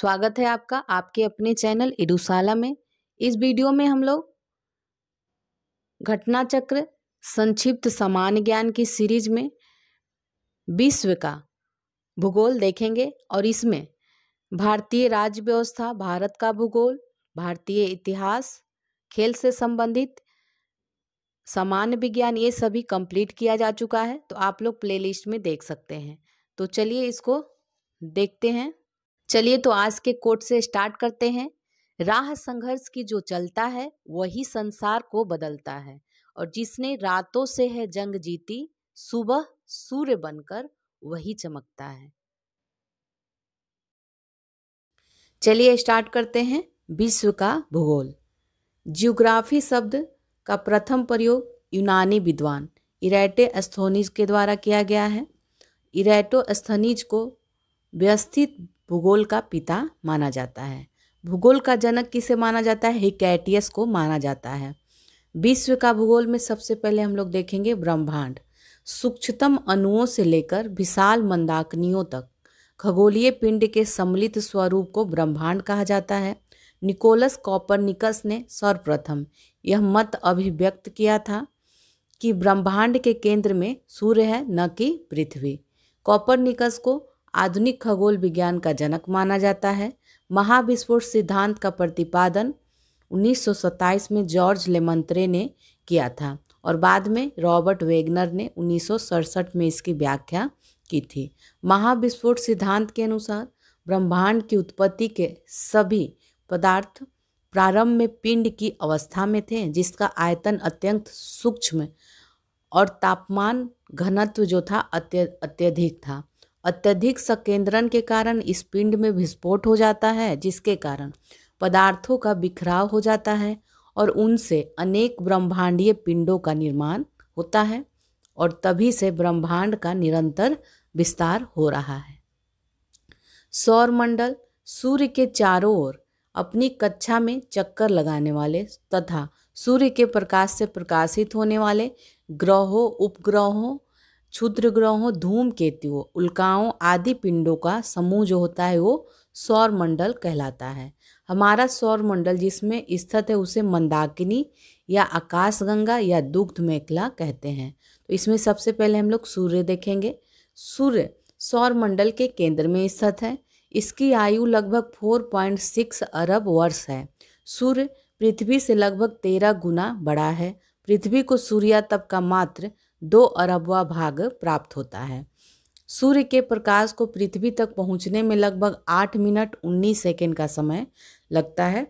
स्वागत है आपका आपके अपने चैनल इडुशाला में इस वीडियो में हम लोग घटना चक्र संक्षिप्त समान ज्ञान की सीरीज में विश्व का भूगोल देखेंगे और इसमें भारतीय राज्य व्यवस्था भारत का भूगोल भारतीय इतिहास खेल से संबंधित समान विज्ञान ये सभी कंप्लीट किया जा चुका है तो आप लोग प्लेलिस्ट में देख सकते हैं तो चलिए इसको देखते हैं चलिए तो आज के कोट से स्टार्ट करते हैं राह संघर्ष की जो चलता है वही संसार को बदलता है और जिसने रातों से है जंग जीती सुबह सूर्य बनकर वही चमकता है चलिए स्टार्ट करते हैं विश्व का भूगोल जियोग्राफी शब्द का प्रथम प्रयोग यूनानी विद्वान इरेटे स्थोनिज के द्वारा किया गया है इरेटो स्थनीज को व्यवस्थित भूगोल का पिता माना जाता है भूगोल का जनक किसे माना जाता है हिकैटियस को माना जाता है विश्व का भूगोल में सबसे पहले हम लोग देखेंगे ब्रह्मांड सूक्ष्मतम अणुओं से लेकर विशाल मंदाकनियों तक खगोलीय पिंड के सम्मिलित स्वरूप को ब्रह्मांड कहा जाता है निकोलस कॉपरनिकस ने सर्वप्रथम यह मत अभिव्यक्त किया था कि ब्रह्मांड के केंद्र में सूर्य है न कि पृथ्वी कॉपरनिकस को आधुनिक खगोल विज्ञान का जनक माना जाता है महाविस्फोट सिद्धांत का प्रतिपादन 1927 में जॉर्ज लेमंत्रे ने किया था और बाद में रॉबर्ट वेगनर ने उन्नीस में इसकी व्याख्या की थी महाविस्फोट सिद्धांत के अनुसार ब्रह्मांड की उत्पत्ति के सभी पदार्थ प्रारंभ में पिंड की अवस्था में थे जिसका आयतन अत्यंत सूक्ष्म और तापमान घनत्व जो था अत्य अत्यधिक था अत्यधिक संकेंद्रण के कारण इस पिंड में विस्फोट हो जाता है जिसके कारण पदार्थों का बिखराव हो जाता है और उनसे अनेक ब्रह्मांडीय पिंडों का निर्माण होता है और तभी से ब्रह्मांड का निरंतर विस्तार हो रहा है सौरमंडल सूर्य के चारों ओर अपनी कक्षा में चक्कर लगाने वाले तथा सूर्य के प्रकाश से प्रकाशित होने वाले ग्रहों उपग्रहों क्षुद्र ग्रहों धूम केतुओं उल्काओं आदि पिंडों का समूह जो होता है वो सौर मंडल कहलाता है हमारा सौर मंडल जिसमें स्थित है उसे मंदाकिनी या आकाशगंगा या दुग्ध मेखला कहते हैं तो इसमें सबसे पहले हम लोग सूर्य देखेंगे सूर्य सौर मंडल के केंद्र में स्थित है इसकी आयु लगभग 4.6 अरब वर्ष है सूर्य पृथ्वी से लगभग तेरह गुना बड़ा है पृथ्वी को सूर्या तब का मात्र दो अरबवा भाग प्राप्त होता है सूर्य के प्रकाश को पृथ्वी तक पहुंचने में लगभग आठ मिनट उन्नीस सेकेंड का समय लगता है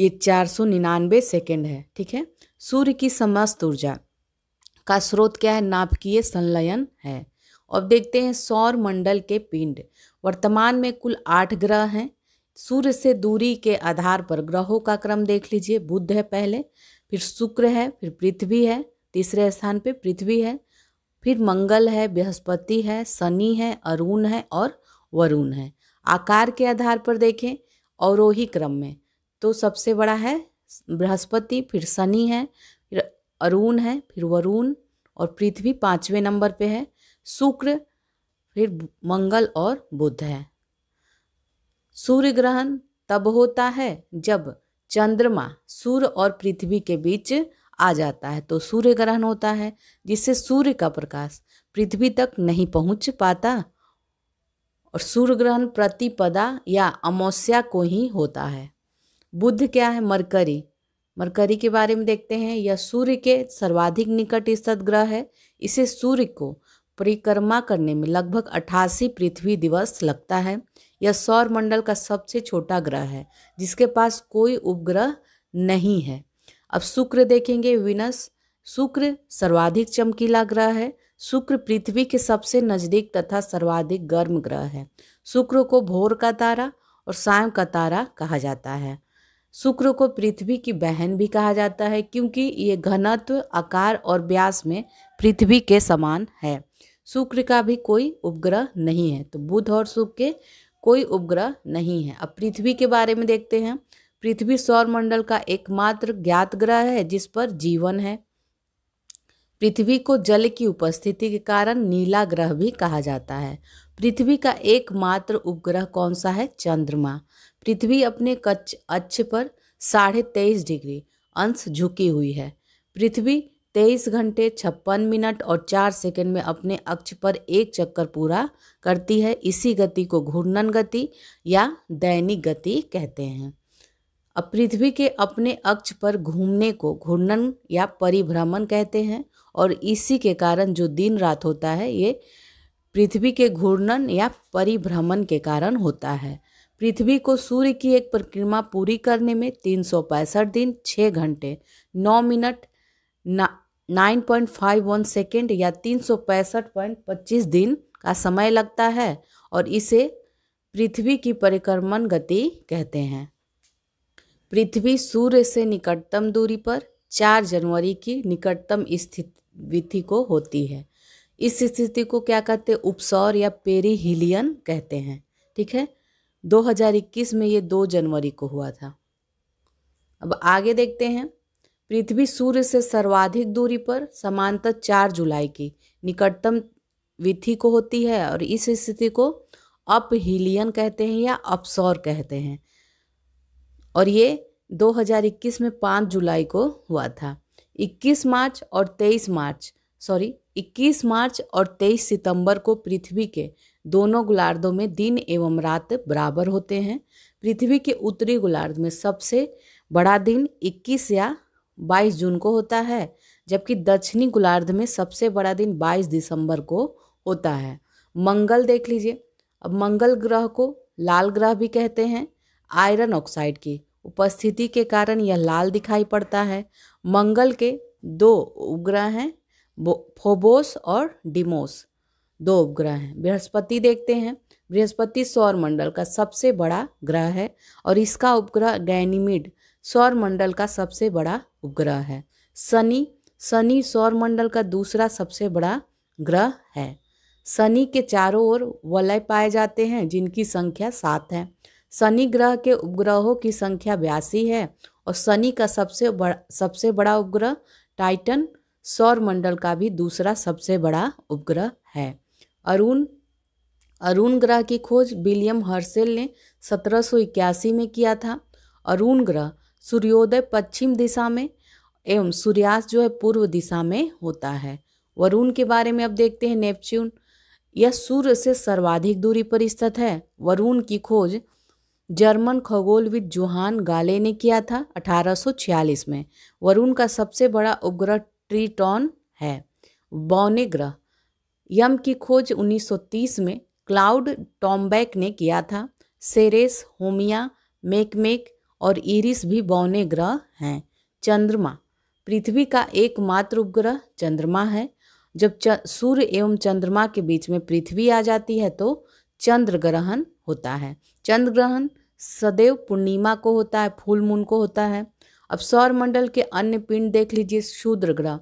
ये चार सौ निन्यानवे सेकेंड है ठीक है सूर्य की समस्त ऊर्जा का स्रोत क्या है नाभिकीय संलयन है अब देखते हैं सौर मंडल के पिंड वर्तमान में कुल आठ ग्रह हैं सूर्य से दूरी के आधार पर ग्रहों का क्रम देख लीजिए बुध है पहले फिर शुक्र है फिर पृथ्वी है तीसरे स्थान पे पृथ्वी है फिर मंगल है बृहस्पति है शनि है अरुण है और वरुण है आकार के आधार पर देखें ही क्रम में तो सबसे बड़ा है बृहस्पति फिर शनि है फिर अरुण है फिर वरुण और पृथ्वी पाँचवें नंबर पे है शुक्र फिर मंगल और बुध है सूर्य ग्रहण तब होता है जब चंद्रमा सूर्य और पृथ्वी के बीच आ जाता है तो सूर्य ग्रहण होता है जिससे सूर्य का प्रकाश पृथ्वी तक नहीं पहुंच पाता और सूर्य ग्रहण प्रतिपदा या अमावस्या को ही होता है बुद्ध क्या है मरकरी मरकरी के बारे में देखते हैं यह सूर्य के सर्वाधिक निकट स्थित ग्रह है इसे सूर्य को परिक्रमा करने में लगभग अठासी पृथ्वी दिवस लगता है यह सौर मंडल का सबसे छोटा ग्रह है जिसके पास कोई उपग्रह नहीं है अब शुक्र देखेंगे विनस शुक्र सर्वाधिक चमकीला ग्रह है शुक्र पृथ्वी के सबसे नज़दीक तथा सर्वाधिक गर्म ग्रह है शुक्र को भोर का तारा और सायं का तारा कहा जाता है शुक्र को पृथ्वी की बहन भी कहा जाता है क्योंकि ये घनत्व आकार और व्यास में पृथ्वी के समान है शुक्र का भी कोई उपग्रह नहीं है तो बुध और शुक्र के कोई उपग्रह नहीं है अब पृथ्वी के बारे में देखते हैं पृथ्वी सौर मंडल का एकमात्र ज्ञात ग्रह है जिस पर जीवन है पृथ्वी को जल की उपस्थिति के कारण नीला ग्रह भी कहा जाता है पृथ्वी का एकमात्र उपग्रह कौन सा है चंद्रमा पृथ्वी अपने कच्छ अक्ष पर साढ़े तेईस डिग्री अंश झुकी हुई है पृथ्वी तेईस घंटे छप्पन मिनट और चार सेकंड में अपने अक्ष पर एक चक्कर पूरा करती है इसी गति को घूर्णन गति या दैनिक गति कहते हैं अब पृथ्वी के अपने अक्ष पर घूमने को घूर्णन या परिभ्रमण कहते हैं और इसी के कारण जो दिन रात होता है ये पृथ्वी के घूर्णन या परिभ्रमण के कारण होता है पृथ्वी को सूर्य की एक परिक्रमा पूरी करने में तीन सौ पैंसठ दिन छः घंटे नौ मिनट ना nine point five one second या तीन सौ पैंसठ पॉइंट पच्चीस दिन का समय लगता है और इसे पृथ्वी की परिक्रमण गति कहते हैं पृथ्वी सूर्य से निकटतम दूरी पर चार जनवरी की निकटतम स्थिति को होती है इस स्थिति को क्या कहते हैं उपसौर या पेरीहिलियन कहते हैं ठीक है 2021 में ये दो जनवरी को हुआ था अब आगे देखते हैं पृथ्वी सूर्य से सर्वाधिक दूरी पर समानता चार जुलाई की निकटतम विधि को होती है और इस स्थिति को अपहिलियन कहते हैं या अपसौर कहते हैं और ये 2021 में 5 जुलाई को हुआ था 21 मार्च और 23 मार्च सॉरी 21 मार्च और 23 सितंबर को पृथ्वी के दोनों गोलार्धों में दिन एवं रात बराबर होते हैं पृथ्वी के उत्तरी गोलार्ध में सबसे बड़ा दिन 21 या 22 जून को होता है जबकि दक्षिणी गोलार्ध में सबसे बड़ा दिन 22 दिसंबर को होता है मंगल देख लीजिए अब मंगल ग्रह को लाल ग्रह भी कहते हैं आयरन ऑक्साइड की उपस्थिति के कारण यह लाल दिखाई पड़ता है मंगल के दो उपग्रह हैं फोबोस और डिमोस दो उपग्रह हैं बृहस्पति देखते हैं बृहस्पति सौर मंडल का सबसे बड़ा ग्रह है और इसका उपग्रह गैनीमिड सौर मंडल का सबसे बड़ा उपग्रह है शनि शनि सौर मंडल का दूसरा सबसे बड़ा ग्रह है शनि के चारों ओर वलय पाए जाते हैं जिनकी संख्या सात है शनि ग्रह के उपग्रहों की संख्या बयासी है और शनि का सबसे बड़ा सबसे बड़ा उपग्रह टाइटन सौर मंडल का भी दूसरा सबसे बड़ा उपग्रह है अरुण अरुण ग्रह की खोज विलियम हर्सेल ने सत्रह में किया था अरुण ग्रह सूर्योदय पश्चिम दिशा में एवं सूर्यास्त जो है पूर्व दिशा में होता है वरुण के बारे में अब देखते हैं नेपच्यून यह सूर्य से सर्वाधिक दूरी पर स्थित है वरुण की खोज जर्मन खगोलविद जोहान गाले ने किया था 1846 में वरुण का सबसे बड़ा उपग्रह ट्रीटॉन है बौने ग्रह यम की खोज 1930 में क्लाउड टॉम्बैक ने किया था सेरेस होमिया मेकमेक और इरिस भी बौने ग्रह हैं चंद्रमा पृथ्वी का एकमात्र उपग्रह चंद्रमा है जब सूर्य एवं चंद्रमा के बीच में पृथ्वी आ जाती है तो चंद्र ग्रहण होता है चंद्र ग्रहण सदैव पूर्णिमा को होता है फूल मून को होता है अब सौर मंडल के अन्य पिंड देख लीजिए शूद्र ग्रह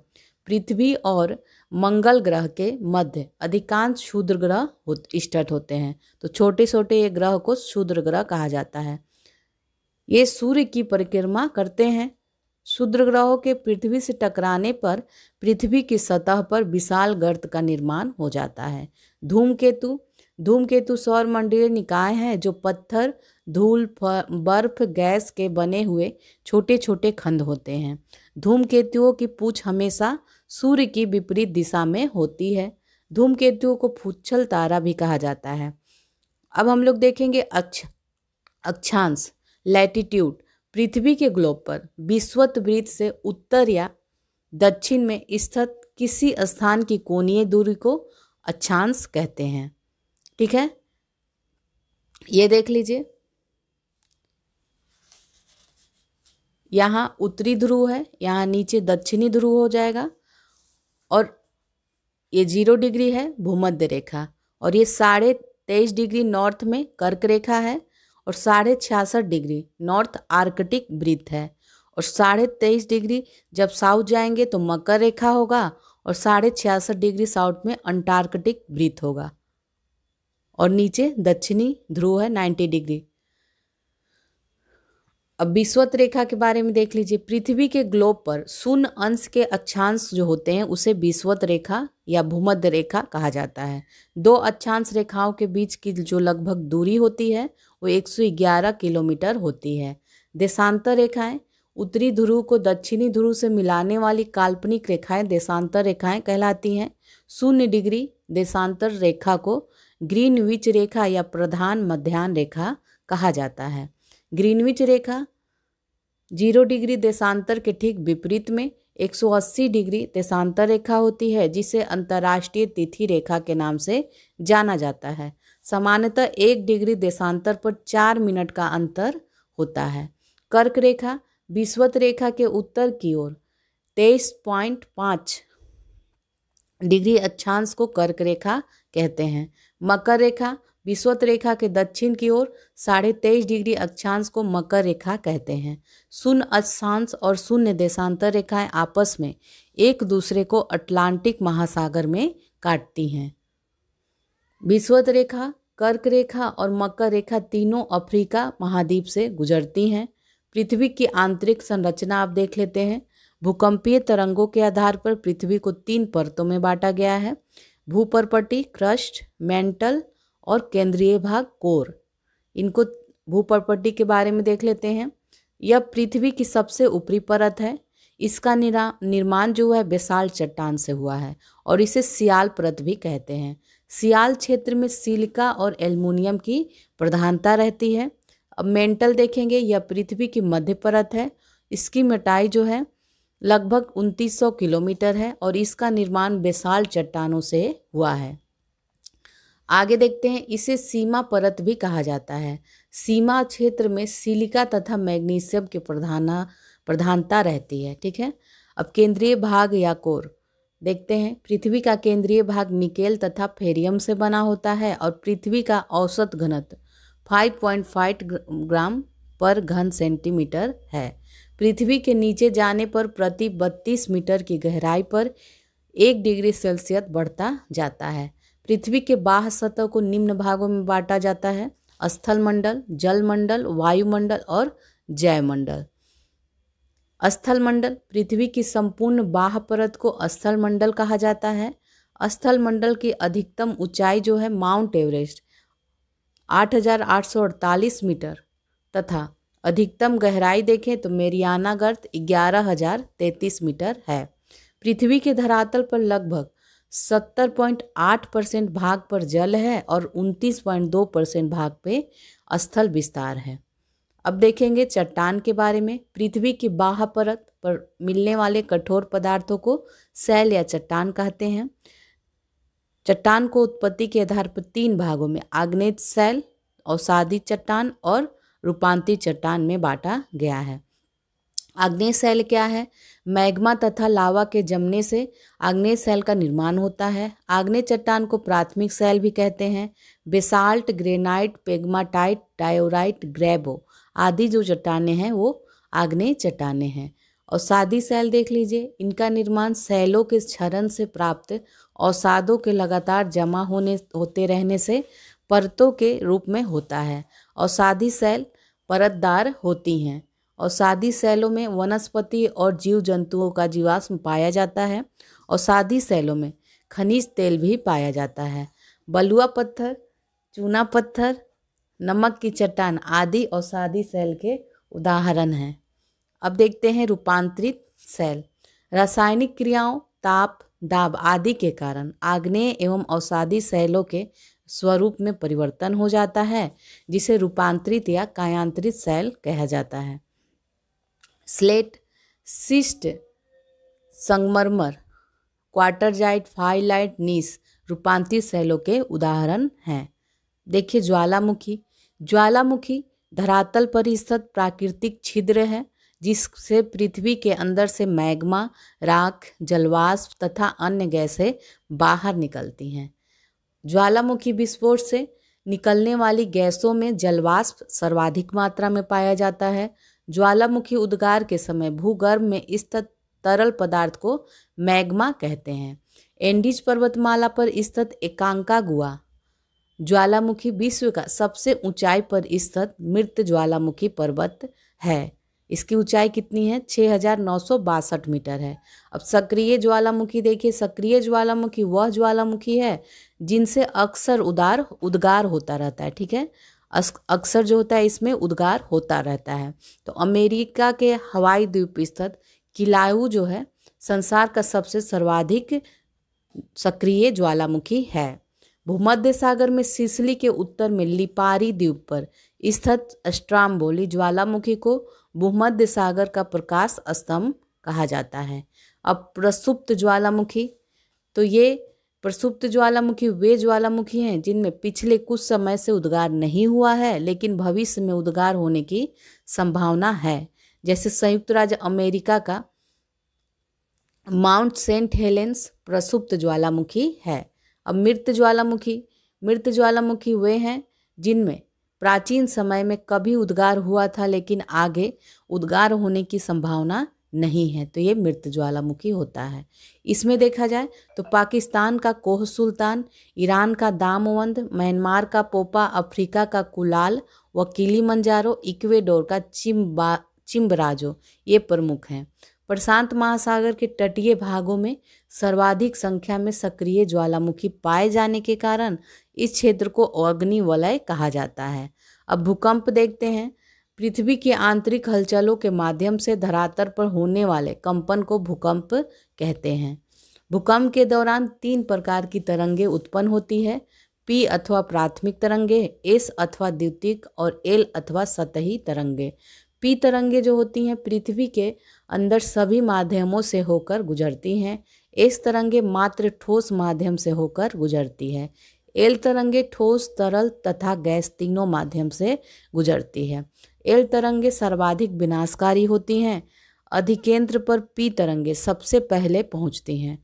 पृथ्वी और मंगल ग्रह के मध्य अधिकांश शूद्र ग्रह हो, स्थित होते हैं तो छोटे छोटे ये ग्रह को शूद्र ग्रह कहा जाता है ये सूर्य की परिक्रमा करते हैं शूद्र ग्रहों के पृथ्वी से टकराने पर पृथ्वी की सतह पर विशाल गर्त का निर्माण हो जाता है धूमकेतु धूमकेतु सौर मंडलीय निकाय हैं जो पत्थर धूल बर्फ गैस के बने हुए छोटे छोटे खंड होते हैं धूमकेतुओं की पूछ हमेशा सूर्य की विपरीत दिशा में होती है धूमकेतुओं को फुच्छल तारा भी कहा जाता है अब हम लोग देखेंगे अक्ष अक्षांश लैटिट्यूड पृथ्वी के ग्लोब पर विश्वत वृत्त से उत्तर या दक्षिण में स्थित किसी स्थान की कोणीय दूरी को अक्षांश कहते हैं ठीक है ये देख लीजिए यहाँ उत्तरी ध्रुव है यहाँ नीचे दक्षिणी ध्रुव हो जाएगा और ये जीरो डिग्री है भूमध्य रेखा और ये साढ़े तेईस डिग्री नॉर्थ में कर्क रेखा है और साढ़े छियासठ डिग्री नॉर्थ आर्कटिक वृत्त है और साढ़े तेईस डिग्री जब साउथ जाएंगे तो मकर रेखा होगा और साढ़े छियासठ डिग्री साउथ में अंटार्कटिक वृत्त होगा और नीचे दक्षिणी ध्रुव है नाइन्टी डिग्री अब विश्वत रेखा के बारे में देख लीजिए पृथ्वी के ग्लोब पर शून्य अंश के अक्षांश जो होते हैं उसे विश्वत रेखा या भूमध्य रेखा कहा जाता है दो अक्षांश रेखाओं के बीच की जो लगभग दूरी होती है वो 111 किलोमीटर होती है देशांतर रेखाएं उत्तरी ध्रुव को दक्षिणी ध्रुव से मिलाने वाली काल्पनिक रेखाएं देशांतर रेखाएं कहलाती हैं शून्य डिग्री देशांतर रेखा को ग्रीनविच रेखा या प्रधान मध्यान्ह रेखा कहा जाता है ग्रीनविच रेखा जीरो डिग्री देशांतर के ठीक विपरीत में 180 डिग्री देशांतर रेखा होती है जिसे अंतर्राष्ट्रीय तिथि रेखा के नाम से जाना जाता है सामान्यतः एक डिग्री देशांतर पर चार मिनट का अंतर होता है कर्क रेखा विश्वत रेखा के उत्तर की ओर तेईस पॉइंट पाँच डिग्री अक्षांश को कर्क रेखा कहते हैं मकर रेखा विश्वत रेखा के दक्षिण की ओर साढ़े तेईस डिग्री अक्षांश को मकर रेखा कहते हैं शून्य अक्षांश और शून्य देशांतर रेखाएं आपस में एक दूसरे को अटलांटिक महासागर में काटती हैं विश्वत रेखा कर्क रेखा और मकर रेखा तीनों अफ्रीका महाद्वीप से गुजरती हैं पृथ्वी की आंतरिक संरचना आप देख लेते हैं भूकंपीय तरंगों के आधार पर पृथ्वी को तीन परतों में बांटा गया है भूपरपटी क्रस्ट मेंटल और केंद्रीय भाग कोर इनको भूपरपटी के बारे में देख लेते हैं यह पृथ्वी की सबसे ऊपरी परत है इसका निर्माण जो है बेसाल चट्टान से हुआ है और इसे सियाल परत भी कहते हैं सियाल क्षेत्र में सिलिका और एल्युमिनियम की प्रधानता रहती है अब मेंटल देखेंगे यह पृथ्वी की मध्य परत है इसकी मिटाई जो है लगभग 2900 किलोमीटर है और इसका निर्माण बेसाल चट्टानों से हुआ है आगे देखते हैं इसे सीमा परत भी कहा जाता है सीमा क्षेत्र में सिलिका तथा मैग्नीशियम की प्रधाना प्रधानता रहती है ठीक है अब केंद्रीय भाग या कोर देखते हैं पृथ्वी का केंद्रीय भाग निकेल तथा फेरियम से बना होता है और पृथ्वी का औसत घनत्व 5.5 ग्राम पर घन सेंटीमीटर है पृथ्वी के नीचे जाने पर प्रति बत्तीस मीटर की गहराई पर एक डिग्री सेल्सियस बढ़ता जाता है पृथ्वी के बाह सतह को निम्न भागों में बांटा जाता है मंडल जल मंडल वायुमंडल और जयमंडल मंडल पृथ्वी की संपूर्ण बाह परत को मंडल कहा जाता है मंडल की अधिकतम ऊंचाई जो है माउंट एवरेस्ट 8,848 मीटर तथा अधिकतम गहराई देखें तो मेरियाना गर्त ग्यारह हजार तैंतीस मीटर है पृथ्वी के धरातल पर लगभग सत्तर पॉइंट आठ परसेंट भाग पर जल है और उनतीस पॉइंट दो परसेंट भाग पे स्थल विस्तार है अब देखेंगे चट्टान के बारे में पृथ्वी की बाह परत पर मिलने वाले कठोर पदार्थों को सैल या चट्टान कहते हैं चट्टान को उत्पत्ति के आधार पर तीन भागों में आग्नेय सैल औसादी चट्टान और रूपांति चट्टान में बांटा गया है आग्नेय सेल क्या है मैग्मा तथा लावा के जमने से आग्नेय सेल का निर्माण होता है आग्नेय चट्टान को प्राथमिक शैल भी कहते हैं बेसाल्ट ग्रेनाइट पेगमाटाइट डायोराइट ग्रेबो आदि जो चट्टाने हैं वो आग्नेय चट्टाने हैं और सादी शैल देख लीजिए इनका निर्माण शैलों के क्षरण से प्राप्त औसादों के लगातार जमा होने होते रहने से परतों के रूप में होता है औसादी सेल शैल परतदार होती हैं और सादी सैलों में वनस्पति और जीव जंतुओं का जीवाश्म पाया जाता है और सादी सैलों में खनिज तेल भी पाया जाता है बलुआ पत्थर चूना पत्थर नमक की चट्टान आदि और सादी सेल के उदाहरण हैं अब देखते हैं रूपांतरित सेल रासायनिक क्रियाओं ताप दाब आदि के कारण आग्नेय एवं औषादी सेलों के स्वरूप में परिवर्तन हो जाता है जिसे रूपांतरित या कायांतरित सेल कहा जाता है स्लेट सिस्ट संगमरमर क्वार्टरजाइट फाइलाइट नीस रूपांतरित सेलों के उदाहरण हैं देखिए ज्वालामुखी ज्वालामुखी धरातल पर स्थित प्राकृतिक छिद्र है जिससे पृथ्वी के अंदर से मैग्मा राख जलवाष्प तथा अन्य गैसें बाहर निकलती हैं ज्वालामुखी विस्फोट से निकलने वाली गैसों में जलवाष्प सर्वाधिक मात्रा में पाया जाता है ज्वालामुखी उद्गार के समय भूगर्भ में स्थित तरल पदार्थ को मैग्मा कहते हैं एंडीज पर्वतमाला पर स्थित एकांका गुआ ज्वालामुखी विश्व का सबसे ऊंचाई पर स्थित मृत ज्वालामुखी पर्वत है इसकी ऊंचाई कितनी है छः मीटर है अब सक्रिय ज्वालामुखी देखिए सक्रिय ज्वालामुखी वह ज्वालामुखी है जिनसे अक्सर उदार उद्गार होता रहता है ठीक है अक्सर जो होता है इसमें उद्गार होता रहता है तो अमेरिका के हवाई द्वीप स्थित किलायू जो है संसार का सबसे सर्वाधिक सक्रिय ज्वालामुखी है भूमध्य सागर में सिसली के उत्तर में लिपारी द्वीप पर स्थित स्ट्राम्बोली ज्वालामुखी को भूमध्य सागर का प्रकाश स्तंभ कहा जाता है अब प्रसुप्त ज्वालामुखी तो ये प्रसुप्त ज्वालामुखी वे ज्वालामुखी हैं जिनमें पिछले कुछ समय से उद्गार नहीं हुआ है लेकिन भविष्य में उद्गार होने की संभावना है जैसे संयुक्त राज्य अमेरिका का माउंट सेंट हेलेंस प्रसुप्त ज्वालामुखी है अब मृत ज्वालामुखी मृत ज्वालामुखी वे हैं जिनमें प्राचीन समय में कभी उद्गार हुआ था लेकिन आगे उद्गार होने की संभावना नहीं है तो ये मृत ज्वालामुखी होता है इसमें देखा जाए तो पाकिस्तान का कोह सुल्तान ईरान का दामवंद म्यांमार का पोपा अफ्रीका का कुलाल व मंजारो इक्वेडोर का चिम्बा चिम्बराजो ये प्रमुख हैं प्रशांत महासागर के तटीय भागों में सर्वाधिक संख्या में सक्रिय ज्वालामुखी पाए जाने के कारण इस क्षेत्र को अग्नि वलय कहा जाता है अब भूकंप देखते हैं पृथ्वी के आंतरिक हलचलों के माध्यम से धरातल पर होने वाले कंपन को भूकंप कहते हैं भूकंप के दौरान तीन प्रकार की तरंगे उत्पन्न होती है पी अथवा प्राथमिक तरंगे एस अथवा द्वितीयक और एल अथवा सतही तरंगे पी तरंगे जो होती हैं पृथ्वी के अंदर सभी माध्यमों से होकर गुजरती हैं एस तरंगे मात्र ठोस माध्यम से होकर गुजरती है एल तरंगे ठोस तरल तथा गैस तीनों माध्यम से गुजरती है एल तरंगे सर्वाधिक विनाशकारी होती हैं अधिकेंद्र पर पी तरंगे सबसे पहले पहुंचती हैं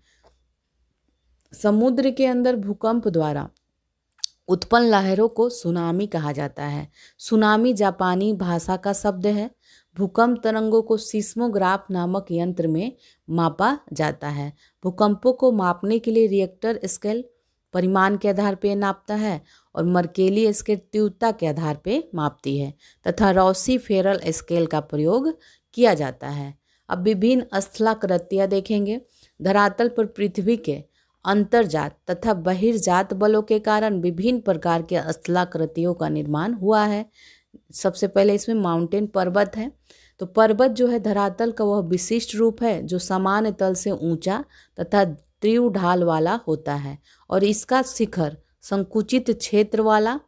समुद्र के अंदर भूकंप द्वारा उत्पन्न लहरों को सुनामी कहा जाता है सुनामी जापानी भाषा का शब्द है भूकंप तरंगों को सीस्मोग्राफ नामक यंत्र में मापा जाता है भूकंपों को मापने के लिए रिएक्टर स्केल परिमाण के आधार पर नापता है और मर्केली स्केल तीव्रता के आधार पर मापती है तथा रौसी फेरल स्केल का प्रयोग किया जाता है अब विभिन्न स्थलाकृतियाँ देखेंगे धरातल पर पृथ्वी के अंतर्जात तथा बहिर्जात बलों के कारण विभिन्न प्रकार के स्थलाकृतियों का निर्माण हुआ है सबसे पहले इसमें माउंटेन पर्वत है तो पर्वत जो है धरातल का वह विशिष्ट रूप है जो सामान्य तल से ऊंचा तथा त्रिव ढाल वाला होता है और इसका शिखर संकुचित क्षेत्र वाला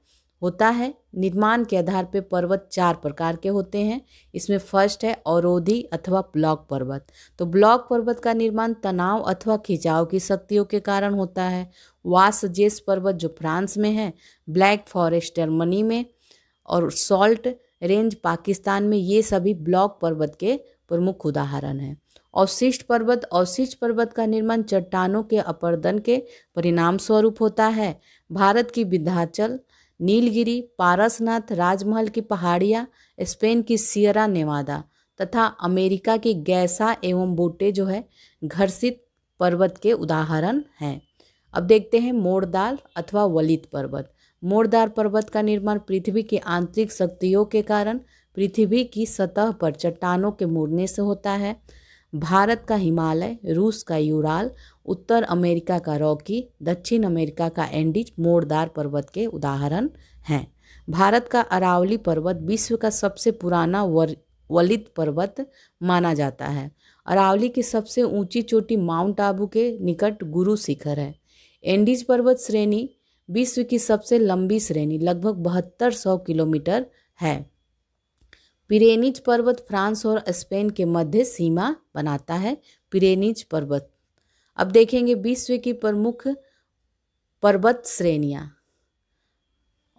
होता है निर्माण के आधार पर पर्वत चार प्रकार के होते हैं इसमें फर्स्ट है अवरोधी अथवा ब्लॉक पर्वत तो ब्लॉक पर्वत का निर्माण तनाव अथवा खिंचाव की शक्तियों के कारण होता है वासजेस पर्वत जो फ्रांस में है ब्लैक फॉरेस्ट जर्मनी में और सॉल्ट रेंज पाकिस्तान में ये सभी ब्लॉक पर्वत के प्रमुख उदाहरण हैं अवशिष्ट पर्वत अवशिष्ट पर्वत का निर्माण चट्टानों के अपर्दन के परिणाम स्वरूप होता है भारत की विद्याचल नीलगिरी पारसनाथ राजमहल की पहाड़ियाँ स्पेन की सियरा नेवादा तथा अमेरिका की गैसा एवं बोटे जो है घर्षित पर्वत के उदाहरण हैं अब देखते हैं मोड़दार अथवा वलित पर्वत मोड़दार पर्वत का निर्माण पृथ्वी की आंतरिक शक्तियों के कारण पृथ्वी की सतह पर चट्टानों के मुड़ने से होता है भारत का हिमालय रूस का यूराल उत्तर अमेरिका का रॉकी दक्षिण अमेरिका का एंडिज मोड़दार पर्वत के उदाहरण हैं भारत का अरावली पर्वत विश्व का सबसे पुराना वर वलित पर्वत माना जाता है अरावली की सबसे ऊंची चोटी माउंट आबू के निकट गुरु शिखर है एंडीज पर्वत श्रेणी विश्व की सबसे लंबी श्रेणी लगभग बहत्तर सौ किलोमीटर है पिरेनिज पर्वत फ्रांस और स्पेन के मध्य सीमा बनाता है पिरेनिज पर्वत अब देखेंगे विश्व की प्रमुख पर्वत श्रेणियाँ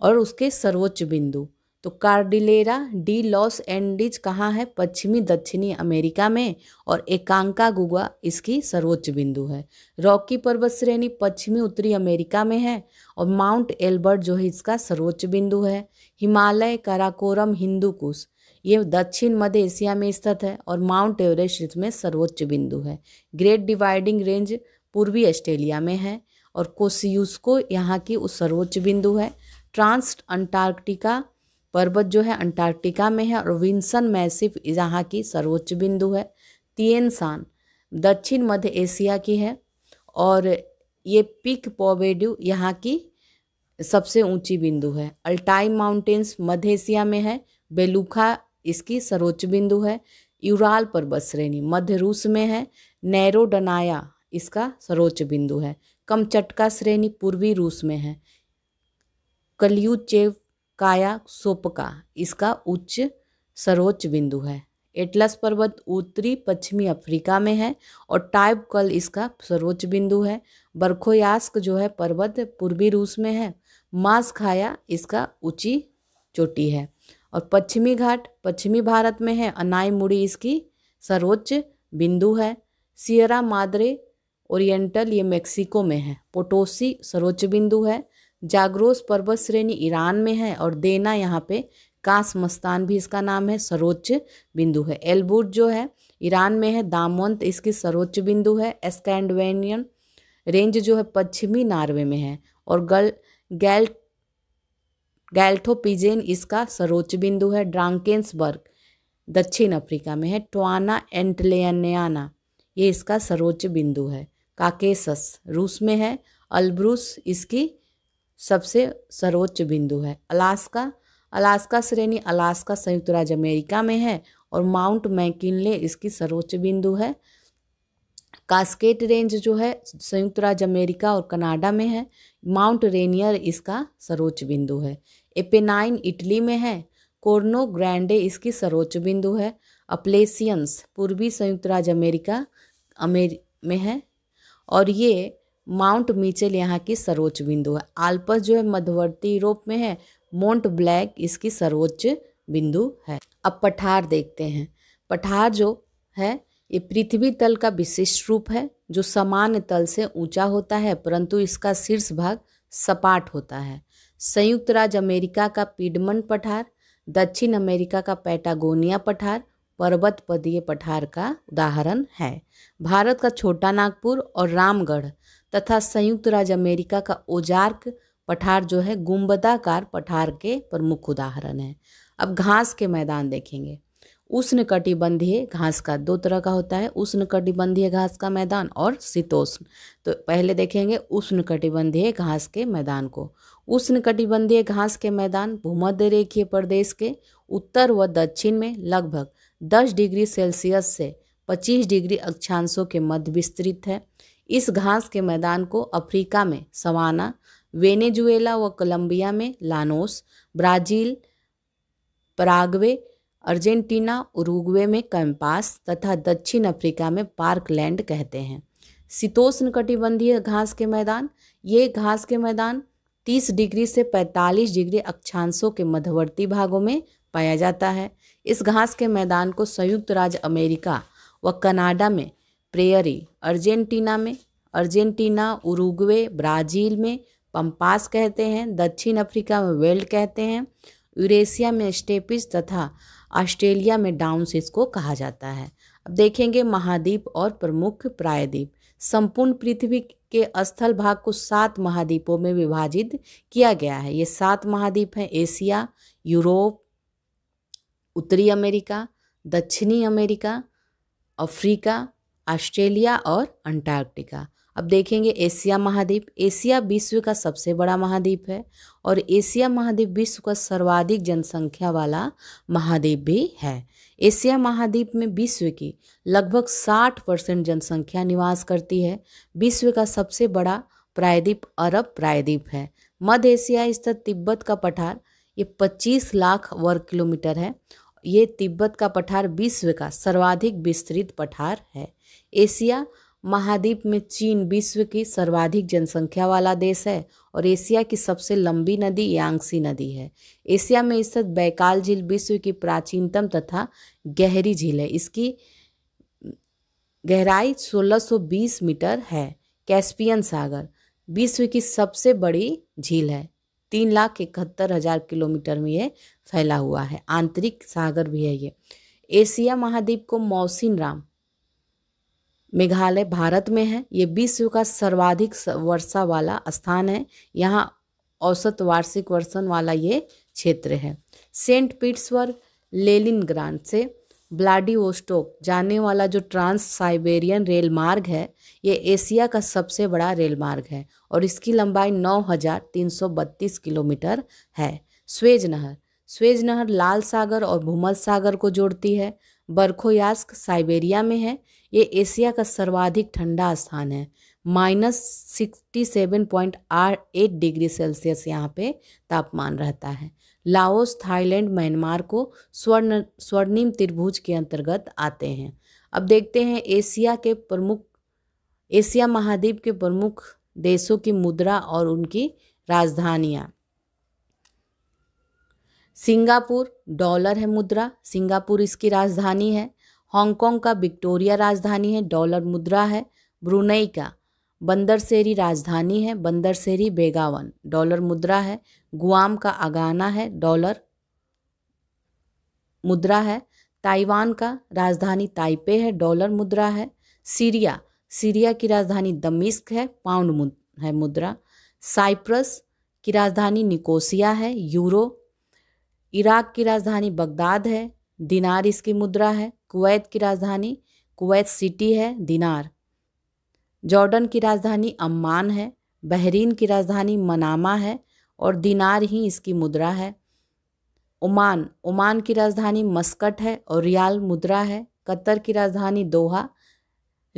और उसके सर्वोच्च बिंदु तो कार्डिलेरा डी लॉस एंडिज कहाँ है पश्चिमी दक्षिणी अमेरिका में और एकांका गुगा इसकी सर्वोच्च बिंदु है रॉकी पर्वत श्रेणी पश्चिमी उत्तरी अमेरिका में है और माउंट एल्बर्ट जो है इसका सर्वोच्च बिंदु है हिमालय काराकोरम हिंदू कुश ये दक्षिण मध्य एशिया में स्थित है और माउंट एवरेस्ट इसमें सर्वोच्च बिंदु है ग्रेट डिवाइडिंग रेंज पूर्वी ऑस्ट्रेलिया में है और कोसियूस्को यहाँ की उस सर्वोच्च बिंदु है ट्रांस अंटार्कटिका पर्वत जो है अंटार्कटिका में है और विंसन मैसिफ यहाँ की सर्वोच्च बिंदु है तियनसान दक्षिण मध्य एशिया की है और ये पिक पोवेड्यू यहाँ की सबसे ऊंची बिंदु है अल्टाई माउंटेन्स मध्य एशिया में है बेलूखा इसकी सर्वोच्च बिंदु है यूराल पर्वत श्रेणी मध्य रूस में है नैरोडनाया इसका सर्वोच्च बिंदु है कमचटका श्रेणी पूर्वी रूस में है कलियुचेव काया सोपका इसका उच्च सर्वोच्च बिंदु है एटलस पर्वत उत्तरी पश्चिमी अफ्रीका में है और टाइप कल इसका सर्वोच्च बिंदु है बर्खोयास्क जो है पर्वत पूर्वी रूस में है मांस खाया इसका ऊंची चोटी है और पश्चिमी घाट पश्चिमी भारत में है अनाई मुड़ी इसकी सर्वोच्च बिंदु है सियरा मादरे ओरिएंटल ये मेक्सिको में है पोटोसी सर्वोच्च बिंदु है जागरोस पर्वत श्रेणी ईरान में है और देना यहाँ पे कास मस्तान भी इसका नाम है सर्वोच्च बिंदु है एलबुर्ज जो है ईरान में है दामवंत इसकी सर्वोच्च बिंदु है एस्कैंडवेनियन रेंज जो है पश्चिमी नार्वे में है और गल गैल्ट गैल्थोपिजेन इसका सर्वोच्च बिंदु है ड्रांकेन्सबर्ग दक्षिण अफ्रीका में है टोआना एंटलेनियाना ये इसका सर्वोच्च बिंदु है काकेसस रूस में है अल्ब्रूस इसकी सबसे सर्वोच्च बिंदु है अलास्का अलास्का श्रेणी अलास्का संयुक्त राज्य अमेरिका में है और माउंट मैकिनले इसकी सर्वोच्च बिंदु है कास्केट रेंज जो है संयुक्त राज्य अमेरिका और कनाडा में है माउंट रेनियर इसका सर्वोच्च बिंदु है एपेनाइन इटली में है कोर्नो ग्रैंडे इसकी सर्वोच्च बिंदु है अप्लेसियंस पूर्वी संयुक्त राज्य अमेरिका अमेर में है और ये माउंट मिचेल यहाँ की सर्वोच्च बिंदु है आल्पस जो है मध्यवर्ती यूरोप में है मोंट ब्लैक इसकी सर्वोच्च बिंदु है अब पठार देखते हैं पठार जो है ये पृथ्वी तल का विशिष्ट रूप है जो सामान्य तल से ऊंचा होता है परंतु इसका शीर्ष भाग सपाट होता है संयुक्त राज्य अमेरिका का पीडमन पठार दक्षिण अमेरिका का पैटागोनिया पठार पर्वत पदीय पठार का उदाहरण है भारत का छोटा नागपुर और रामगढ़ तथा संयुक्त राज्य अमेरिका का ओजार्क पठार जो है गुम्बदाकार पठार के प्रमुख उदाहरण है अब घास के मैदान देखेंगे उष्ण कटिबंधीय घास का दो तरह का होता है उष्ण कटिबंधीय घास का मैदान और शीतोष्ण तो पहले देखेंगे उष्ण कटिबंधीय घास के मैदान को उष्णकटिबंधीय घास के मैदान भूमध्य रेखीय प्रदेश के उत्तर व दक्षिण में लगभग 10 डिग्री सेल्सियस से 25 डिग्री अक्षांशों के मध्य विस्तृत है इस घास के मैदान को अफ्रीका में सवाना वेनेजुएला व कोलंबिया में llanos Brazil Paraguay Argentina Uruguay में कैंपास तथा दक्षिण अफ्रीका में पार्कलैंड कहते हैं शीतोष्ण कटिबंधीय घास के मैदान ये घास के मैदान तीस डिग्री से पैंतालीस डिग्री अक्षांशों के मध्यवर्ती भागों में पाया जाता है इस घास के मैदान को संयुक्त राज्य अमेरिका व कनाडा में प्रेयरी अर्जेंटीना में अर्जेंटीना उरुग्वे ब्राज़ील में पंपास कहते हैं दक्षिण अफ्रीका में वेल्ड कहते हैं यूरेशिया में स्टेपिस तथा ऑस्ट्रेलिया में डाउनसिस को कहा जाता है अब देखेंगे महाद्वीप और प्रमुख प्रायद्वीप संपूर्ण पृथ्वी के स्थल भाग को सात महाद्वीपों में विभाजित किया गया है ये सात महाद्वीप हैं एशिया यूरोप उत्तरी अमेरिका दक्षिणी अमेरिका अफ्रीका ऑस्ट्रेलिया और अंटार्कटिका अब देखेंगे एशिया महाद्वीप एशिया विश्व का सबसे बड़ा महाद्वीप है और एशिया महाद्वीप विश्व का सर्वाधिक जनसंख्या वाला महाद्वीप भी है एशिया महाद्वीप में विश्व की लगभग 60 परसेंट जनसंख्या निवास करती है विश्व का सबसे बड़ा प्रायद्वीप अरब प्रायद्वीप है मध्य एशिया स्थित तिब्बत का पठार ये 25 लाख वर्ग किलोमीटर है ये तिब्बत का पठार विश्व का सर्वाधिक विस्तृत पठार है एशिया महाद्वीप में चीन विश्व की सर्वाधिक जनसंख्या वाला देश है और एशिया की सबसे लंबी नदी यांगसी नदी है एशिया में स्थित बैकाल झील विश्व की प्राचीनतम तथा गहरी झील है इसकी गहराई 1620 मीटर है कैस्पियन सागर विश्व की सबसे बड़ी झील है तीन लाख इकहत्तर हजार किलोमीटर में यह फैला हुआ है आंतरिक सागर भी है ये एशिया महाद्वीप को मौसिन राम मेघालय भारत में है ये विश्व का सर्वाधिक वर्षा वाला स्थान है यहाँ औसत वार्षिक वर्षण वाला ये क्षेत्र है सेंट पीट्सबर्ग लेलिन ग्रांड से ब्लाडिवोस्टोक जाने वाला जो ट्रांस साइबेरियन रेल मार्ग है ये एशिया का सबसे बड़ा रेल मार्ग है और इसकी लंबाई 9,332 किलोमीटर है स्वेज नहर स्वेज नहर लाल सागर और भूमल सागर को जोड़ती है बर्खोयास्क साइबेरिया में है ये एशिया का सर्वाधिक ठंडा स्थान है माइनस सिक्सटी सेवन पॉइंट आठ एट डिग्री सेल्सियस यहाँ पे तापमान रहता है लाओस थाईलैंड म्यांमार को स्वर्ण स्वर्णिम त्रिभुज के अंतर्गत आते हैं अब देखते हैं एशिया के प्रमुख एशिया महाद्वीप के प्रमुख देशों की मुद्रा और उनकी राजधानियाँ सिंगापुर डॉलर है मुद्रा सिंगापुर इसकी राजधानी है हांगकांग का विक्टोरिया राजधानी है डॉलर मुद्रा है ब्रुनई का बंदर सेरी राजधानी है बंदर सेरी बेगावन डॉलर मुद्रा है गुआम का अगाना है डॉलर मुद्रा है ताइवान का राजधानी ताइपे है डॉलर मुद्रा है सीरिया सीरिया की राजधानी दमिस्क है पाउंड मुद, है मुद्रा साइप्रस की राजधानी निकोसिया है यूरो इराक की राजधानी बगदाद है दिनार इसकी मुद्रा है कुवैत की राजधानी कुवैत सिटी है दिनार जॉर्डन की राजधानी अम्मान है बहरीन की राजधानी मनामा है और दिनार ही इसकी मुद्रा है ओमान ओमान की राजधानी मस्कट है और रियाल मुद्रा है कतर की राजधानी दोहा